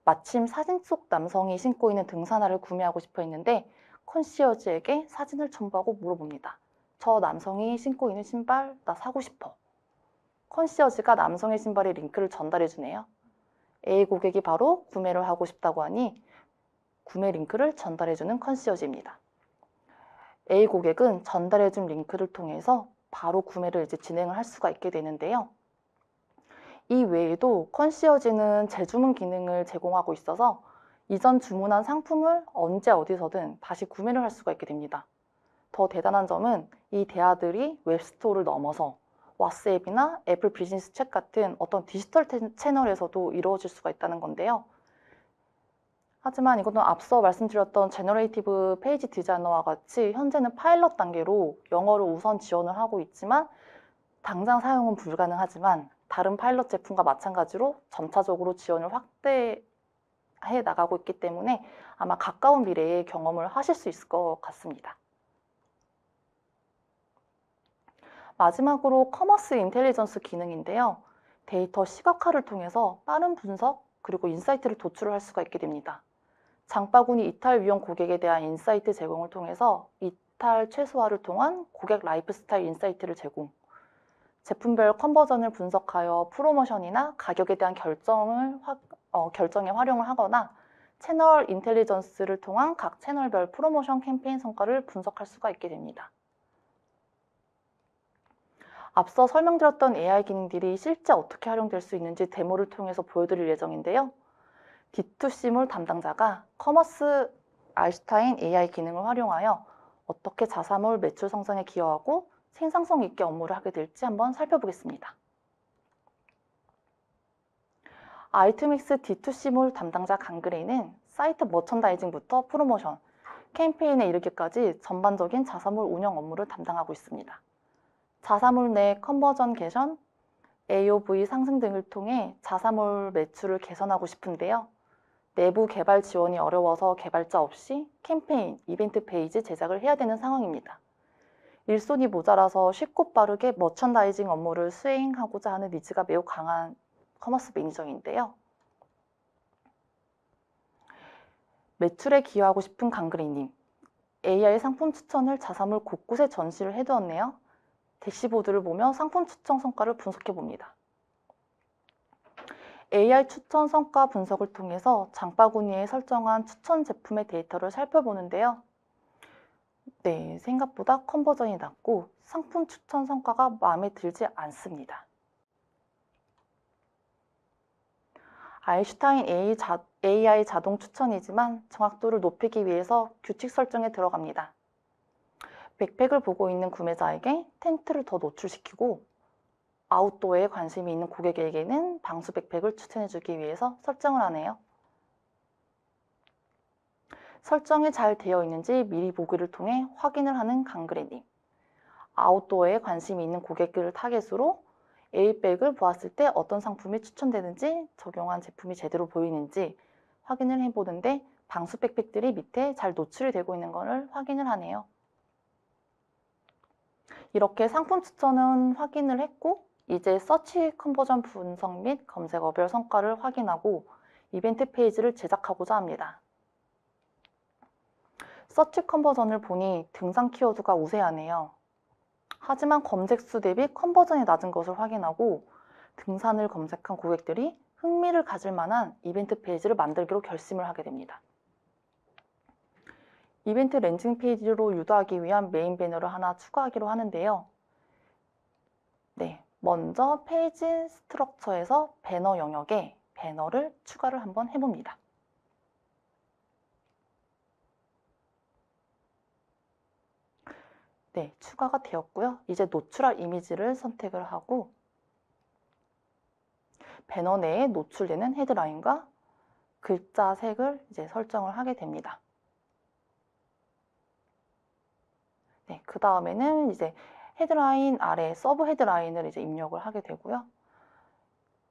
마침 사진 속 남성이 신고 있는 등산화를 구매하고 싶어 했는데 컨시어지에게 사진을 첨부하고 물어봅니다. 저 남성이 신고 있는 신발 나 사고 싶어. 컨시어지가 남성의 신발에 링크를 전달해 주네요. A 고객이 바로 구매를 하고 싶다고 하니 구매 링크를 전달해주는 컨시어지입니다. A 고객은 전달해준 링크를 통해서 바로 구매를 이제 진행을 할 수가 있게 되는데요. 이 외에도 컨시어지는 재주문 기능을 제공하고 있어서 이전 주문한 상품을 언제 어디서든 다시 구매를 할 수가 있게 됩니다. 더 대단한 점은 이 대하들이 웹스토어를 넘어서 왓스앱이나 애플 비즈니스 책 같은 어떤 디지털 채널에서도 이루어질 수가 있다는 건데요. 하지만 이것도 앞서 말씀드렸던 제너레이티브 페이지 디자이너와 같이 현재는 파일럿 단계로 영어를 우선 지원을 하고 있지만 당장 사용은 불가능하지만 다른 파일럿 제품과 마찬가지로 점차적으로 지원을 확대해 나가고 있기 때문에 아마 가까운 미래에 경험을 하실 수 있을 것 같습니다. 마지막으로 커머스 인텔리전스 기능인데요. 데이터 시각화를 통해서 빠른 분석 그리고 인사이트를 도출할 수가 있게 됩니다. 장바구니 이탈 위험 고객에 대한 인사이트 제공을 통해서 이탈 최소화를 통한 고객 라이프스타일 인사이트를 제공, 제품별 컨버전을 분석하여 프로모션이나 가격에 대한 결정을 어, 결정에 활용을 하거나 채널 인텔리전스를 통한 각 채널별 프로모션 캠페인 성과를 분석할 수가 있게 됩니다. 앞서 설명드렸던 AI 기능들이 실제 어떻게 활용될 수 있는지 데모를 통해서 보여드릴 예정인데요. D2C몰 담당자가 커머스 아인슈타인 AI 기능을 활용하여 어떻게 자사몰 매출 성장에 기여하고 생산성 있게 업무를 하게 될지 한번 살펴보겠습니다. 아이트믹스 D2C몰 담당자 강그레이는 사이트 머천다이징부터 프로모션, 캠페인에 이르기까지 전반적인 자사몰 운영 업무를 담당하고 있습니다. 자사몰 내 컨버전 개선, AOV 상승 등을 통해 자사몰 매출을 개선하고 싶은데요. 내부 개발 지원이 어려워서 개발자 없이 캠페인, 이벤트 페이지 제작을 해야 되는 상황입니다. 일손이 모자라서 쉽고 빠르게 머천다이징 업무를 수행하고자 하는 니즈가 매우 강한 커머스 매니저인데요. 매출에 기여하고 싶은 강그리님, AI 상품 추천을 자사몰 곳곳에 전시를 해두었네요. 대시보드를 보며 상품 추천 성과를 분석해 봅니다. AI 추천 성과 분석을 통해서 장바구니에 설정한 추천 제품의 데이터를 살펴보는데요. 네, 생각보다 컨버전이 낮고 상품 추천 성과가 마음에 들지 않습니다. 아인슈타인 AI 자동 추천이지만 정확도를 높이기 위해서 규칙 설정에 들어갑니다. 백팩을 보고 있는 구매자에게 텐트를 더 노출시키고 아웃도어에 관심이 있는 고객에게는 방수 백팩을 추천해주기 위해서 설정을 하네요. 설정이 잘 되어 있는지 미리 보기를 통해 확인을 하는 강그레님. 아웃도어에 관심이 있는 고객을 들 타겟으로 A백을 보았을 때 어떤 상품이 추천되는지 적용한 제품이 제대로 보이는지 확인을 해보는데 방수 백팩들이 밑에 잘 노출이 되고 있는 것을 확인을 하네요. 이렇게 상품 추천은 확인을 했고 이제 서치 컨버전 분석 및 검색어별 성과를 확인하고 이벤트 페이지를 제작하고자 합니다. 서치 컨버전을 보니 등산 키워드가 우세하네요. 하지만 검색수 대비 컨버전이 낮은 것을 확인하고 등산을 검색한 고객들이 흥미를 가질 만한 이벤트 페이지를 만들기로 결심을 하게 됩니다. 이벤트 렌징 페이지로 유도하기 위한 메인 배너를 하나 추가하기로 하는데요. 네, 먼저 페이지 스트럭처에서 배너 영역에 배너를 추가를 한번 해봅니다. 네, 추가가 되었고요. 이제 노출할 이미지를 선택을 하고 배너 내에 노출되는 헤드라인과 글자 색을 이제 설정을 하게 됩니다. 네, 그 다음에는 이제 헤드라인 아래 서브 헤드라인을 이제 입력을 하게 되고요.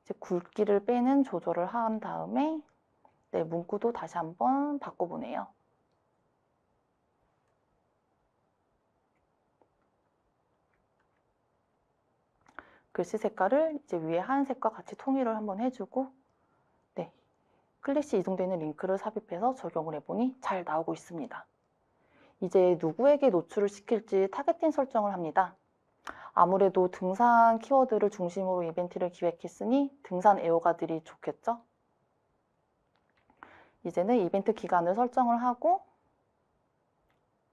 이제 굵기를 빼는 조절을 한 다음에 네, 문구도 다시 한번 바꿔보네요. 글씨 색깔을 이제 위에 하얀색과 같이 통일을 한번 해주고 네, 클래시 이동되는 링크를 삽입해서 적용을 해보니 잘 나오고 있습니다. 이제 누구에게 노출을 시킬지 타겟팅 설정을 합니다. 아무래도 등산 키워드를 중심으로 이벤트를 기획했으니 등산 애호가들이 좋겠죠? 이제는 이벤트 기간을 설정을 하고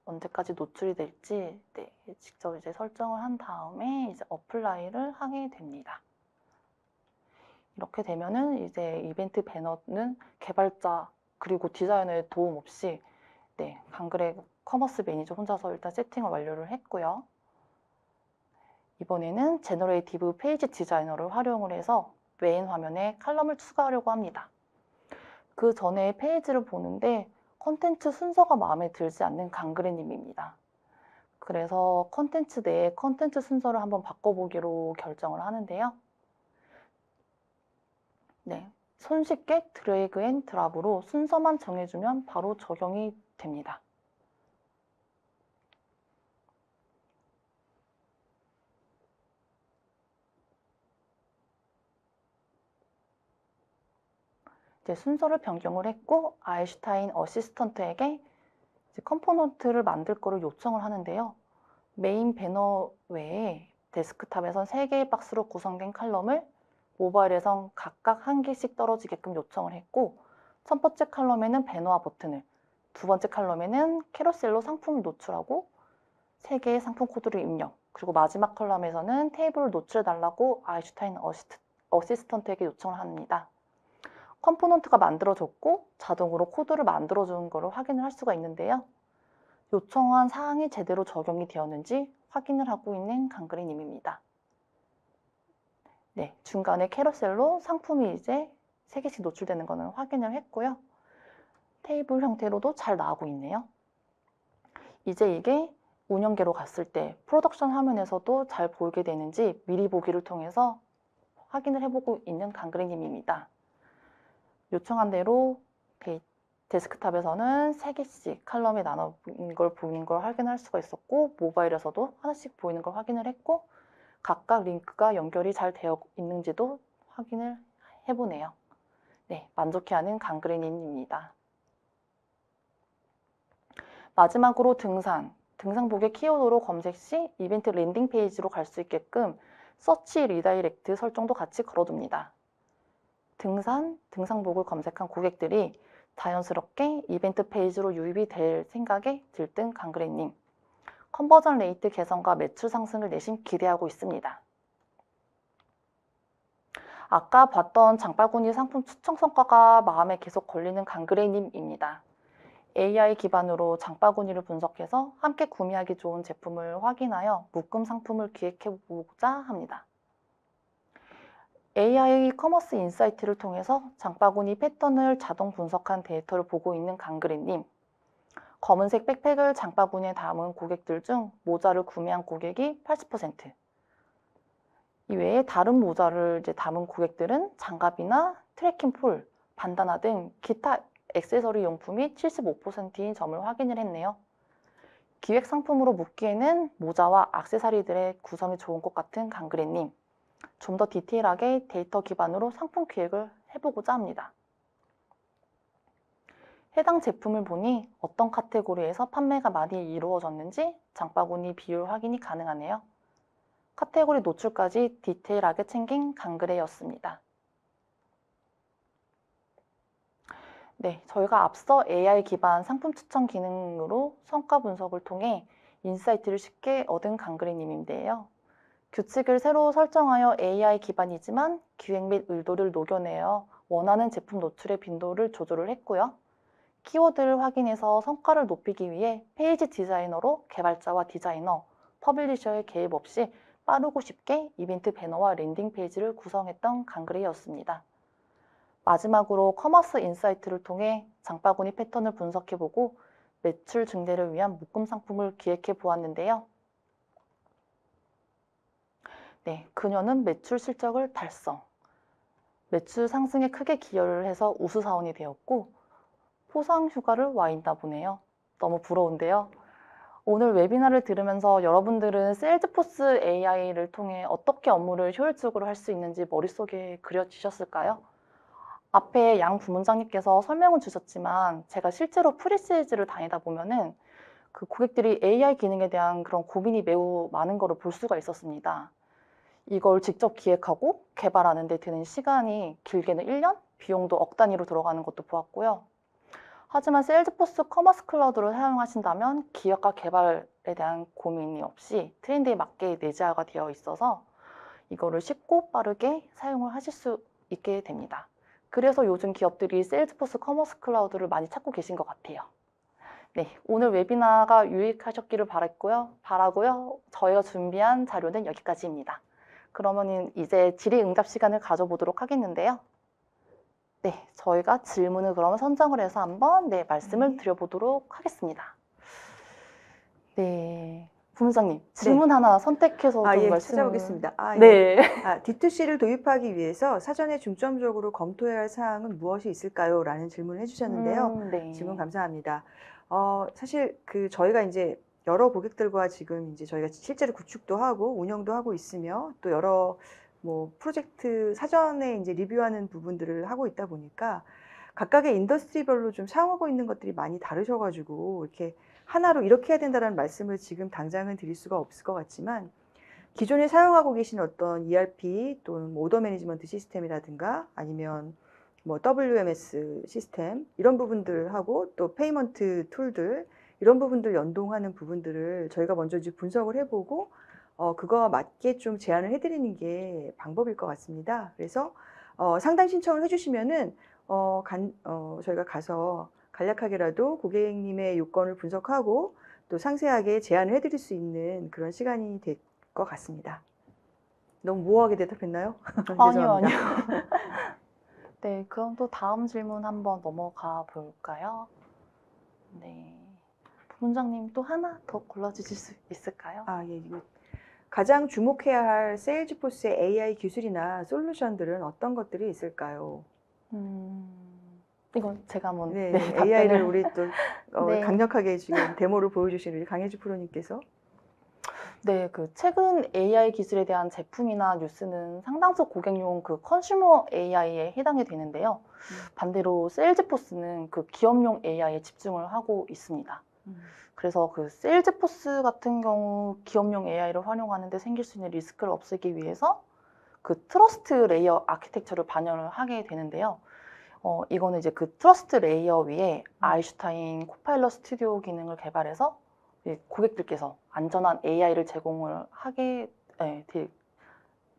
언제까지 노출이 될지 네, 직접 이제 설정을 한 다음에 이제 어플라이를 하게 됩니다. 이렇게 되면은 이제 이벤트 배너는 개발자 그리고 디자이너의 도움 없이 네, 강그레 커머스 매니저 혼자서 일단 세팅을 완료를 했고요. 이번에는 제너레이티브 페이지 디자이너를 활용을 해서 메인 화면에 칼럼을 추가하려고 합니다. 그 전에 페이지를 보는데 컨텐츠 순서가 마음에 들지 않는 강그레님입니다. 그래서 컨텐츠 내에 컨텐츠 순서를 한번 바꿔보기로 결정을 하는데요. 네, 손쉽게 드래그 앤 드랍으로 순서만 정해주면 바로 적용이 됩니다. 순서를 변경을 했고 아인슈타인 어시스턴트에게 컴포넌트를 만들 거를 요청을 하는데요. 메인 배너 외에 데스크탑에선 3개의 박스로 구성된 칼럼을 모바일에선 각각 1 개씩 떨어지게끔 요청을 했고 첫 번째 칼럼에는 배너와 버튼을 두 번째 칼럼에는 캐러셀로 상품을 노출하고 3 개의 상품 코드를 입력 그리고 마지막 칼럼에서는 테이블을 노출해달라고 아인슈타인 어시스턴트에게 요청을 합니다. 컴포넌트가 만들어졌고 자동으로 코드를 만들어주는 것을 확인을 할 수가 있는데요. 요청한 사항이 제대로 적용이 되었는지 확인을 하고 있는 강그리님입니다. 네, 중간에 캐러셀로 상품이 이제 3개씩 노출되는 것을 확인을 했고요. 테이블 형태로도 잘 나오고 있네요. 이제 이게 운영계로 갔을 때 프로덕션 화면에서도 잘 보이게 되는지 미리 보기를 통해서 확인을 해보고 있는 강그리님입니다. 요청한 대로 데스크탑에서는 3개씩 칼럼이 나눠 보인 걸보는걸 확인할 수가 있었고 모바일에서도 하나씩 보이는 걸 확인을 했고 각각 링크가 연결이 잘 되어 있는지도 확인을 해보네요. 네, 만족해하는 강그레님입니다. 마지막으로 등산. 등산복의 키워드로 검색 시 이벤트 랜딩 페이지로 갈 수 있게끔 서치 리다이렉트 설정도 같이 걸어둡니다. 등산, 등산복을 검색한 고객들이 자연스럽게 이벤트 페이지로 유입이 될 생각에 들뜬 강그레님. 컨버전 레이트 개선과 매출 상승을 내심 기대하고 있습니다. 아까 봤던 장바구니 상품 추천 성과가 마음에 계속 걸리는 강그레님입니다. AI 기반으로 장바구니를 분석해서 함께 구매하기 좋은 제품을 확인하여 묶음 상품을 기획해보고자 합니다. AI 커머스 인사이트를 통해서 장바구니 패턴을 자동 분석한 데이터를 보고 있는 강그린님. 검은색 백팩을 장바구니에 담은 고객들 중 모자를 구매한 고객이 80%. 이외에 다른 모자를 이제 담은 고객들은 장갑이나 트래킹 폴, 반다나 등 기타 액세서리 용품이 75%인 점을 확인을 했네요. 기획 상품으로 묶기에는 모자와 악세사리들의 구성이 좋은 것 같은 강그레님. 좀더 디테일하게 데이터 기반으로 상품 기획을 해보고자 합니다. 해당 제품을 보니 어떤 카테고리에서 판매가 많이 이루어졌는지 장바구니 비율 확인이 가능하네요. 카테고리 노출까지 디테일하게 챙긴 강그레였습니다. 네, 저희가 앞서 AI 기반 상품 추천 기능으로 성과 분석을 통해 인사이트를 쉽게 얻은 강그레님인데요. 규칙을 새로 설정하여 AI 기반이지만 기획 및 의도를 녹여내어 원하는 제품 노출의 빈도를 조절을 했고요. 키워드를 확인해서 성과를 높이기 위해 페이지 디자이너로 개발자와 디자이너, 퍼블리셔의 개입 없이 빠르고 쉽게 이벤트 배너와 랜딩 페이지를 구성했던 강그레이였습니다. 마지막으로 커머스 인사이트를 통해 장바구니 패턴을 분석해보고 매출 증대를 위한 묶음 상품을 기획해 보았는데요. 네, 그녀는 매출 실적을 달성, 매출 상승에 크게 기여를 해서 우수 사원이 되었고 포상 휴가를 와인다 보네요. 너무 부러운데요. 오늘 웨비나를 들으면서 여러분들은 셀즈포스 AI를 통해 어떻게 업무를 효율적으로 할 수 있는지 머릿속에 그려지셨을까요? 앞에 양 부문장님께서 설명을 주셨지만 제가 실제로 프리시즈를 다니다 보면은 그 고객들이 AI 기능에 대한 그런 고민이 매우 많은 것을 볼 수가 있었습니다. 이걸 직접 기획하고 개발하는 데 드는 시간이 길게는 1년, 비용도 억 단위로 들어가는 것도 보았고요. 하지만 셀즈포스 커머스 클라우드를 사용하신다면 기획과 개발에 대한 고민이 없이 트렌드에 맞게 내재화가 되어 있어서 이거를 쉽고 빠르게 사용을 하실 수 있게 됩니다. 그래서 요즘 기업들이 셀즈포스 커머스 클라우드를 많이 찾고 계신 것 같아요. 네, 오늘 웨비나가 유익하셨기를 바랬고요, 바라고요. 저희가 준비한 자료는 여기까지입니다. 그러면 이제 질의응답 시간을 가져보도록 하겠는데요. 네, 저희가 질문을 그러면 선정을 해서 한번 네, 말씀을 네. 드려보도록 하겠습니다. 네, 부문장님 네. 질문 하나 선택해서 아, 좀 예, 말씀을 찾아보겠습니다. 아, 예. 네. 아, D2C를 도입하기 위해서 사전에 중점적으로 검토해야 할 사항은 무엇이 있을까요? 라는 질문을 해주셨는데요. 음, 네. 질문 감사합니다. 어, 사실 그 저희가 이제 여러 고객들과 지금 이제 저희가 실제로 구축도 하고 운영도 하고 있으며 또 여러 뭐 프로젝트 사전에 이제 리뷰하는 부분들을 하고 있다 보니까 각각의 인더스트리별로 좀 사용하고 있는 것들이 많이 다르셔가지고 이렇게 하나로 이렇게 해야 된다는 말씀을 지금 당장은 드릴 수가 없을 것 같지만 기존에 사용하고 계신 어떤 ERP 또는 뭐 오더 매니지먼트 시스템이라든가 아니면 뭐 WMS 시스템 이런 부분들하고 또 페이먼트 툴들 이런 부분들 연동하는 부분들을 저희가 먼저 이제 분석을 해보고 어, 그거와 맞게 좀 제안을 해드리는 게 방법일 것 같습니다. 그래서 어, 상담 신청을 해주시면은 어, 간, 어, 저희가 가서 간략하게라도 고객님의 요건을 분석하고 또 상세하게 제안을 해드릴 수 있는 그런 시간이 될 것 같습니다. 너무 모호하게 대답했나요? 아니요, 아니요. 네, 그럼 또 다음 질문 한번 넘어가 볼까요? 네. 본장님 또 하나 더 골라주실 수 있을까요? 아, 예. 가장 주목해야 할 세일즈포스의 AI 기술이나 솔루션들은 어떤 것들이 있을까요? 음, 이건 제가 한번 네, 네 답변을- AI를 우리 또 어, 네. 강력하게 지금 데모를 보여주신 우리 강혜주 프로님께서 네, 그 최근 AI 기술에 대한 제품이나 뉴스는 상당수 고객용 그 컨슈머 AI에 해당이 되는데요. 음. 반대로 세일즈포스는 그 기업용 AI에 집중을 하고 있습니다. 그래서 그 세일즈포스 같은 경우 기업용 AI를 활용하는데 생길 수 있는 리스크를 없애기 위해서 그 트러스트 레이어 아키텍처를 반영을 하게 되는데요. 어, 이거는 이제 그 트러스트 레이어 위에 음. 아인슈타인 코파일러 스튜디오 기능을 개발해서 고객들께서 안전한 AI를 제공을 하게 네,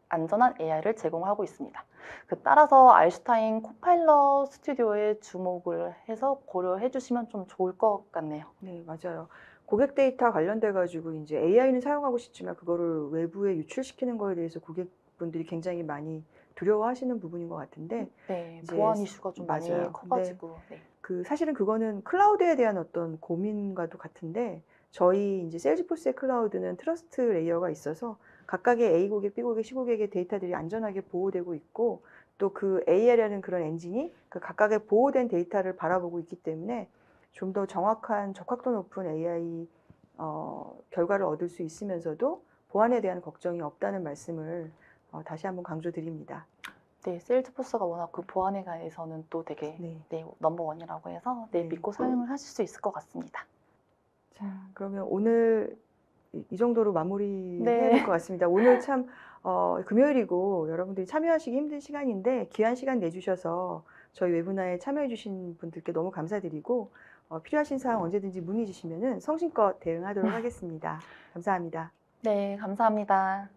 안전한 AI를 제공하고 있습니다. 그 따라서 알슈타인 코파일러 스튜디오에 주목을 해서 고려해 주시면 좀 좋을 것 같네요. 네, 맞아요. 고객 데이터 관련돼 가지고 이제 AI는 사용하고 싶지만 그거를 외부에 유출시키는 거에 대해서 고객분들이 굉장히 많이 두려워하시는 부분인 것 같은데 네, 보안 이슈가 좀 맞아요. 네. 커가지고 네. 그 사실은 그거는 클라우드에 대한 어떤 고민과도 같은데 저희 이제 셀즈포스의 클라우드는 트러스트 레이어가 있어서 각각의 A국에 B국에 C국에게 데이터들이 안전하게 보호되고 있고 또 그 AI라는 그런 엔진이 그 각각의 보호된 데이터를 바라보고 있기 때문에 좀 더 정확한 적확도 높은 AI 어, 결과를 얻을 수 있으면서도 보안에 대한 걱정이 없다는 말씀을 어, 다시 한번 강조드립니다. 네, 세일즈포스가 워낙 그 보안에 관해서는 또 되게 네. 네, 넘버원이라고 해서 네, 네, 믿고 사용을 하실 수 있을 것 같습니다. 자, 그러면 오늘 이 정도로 마무리해야 네. 될것 같습니다. 오늘 참 어, 금요일이고 여러분들이 참여하시기 힘든 시간인데 귀한 시간 내주셔서 저희 외분나에 참여해주신 분들께 너무 감사드리고 어, 필요하신 사항 언제든지 문의 주시면 성심껏 대응하도록 하겠습니다. 감사합니다. 네, 감사합니다.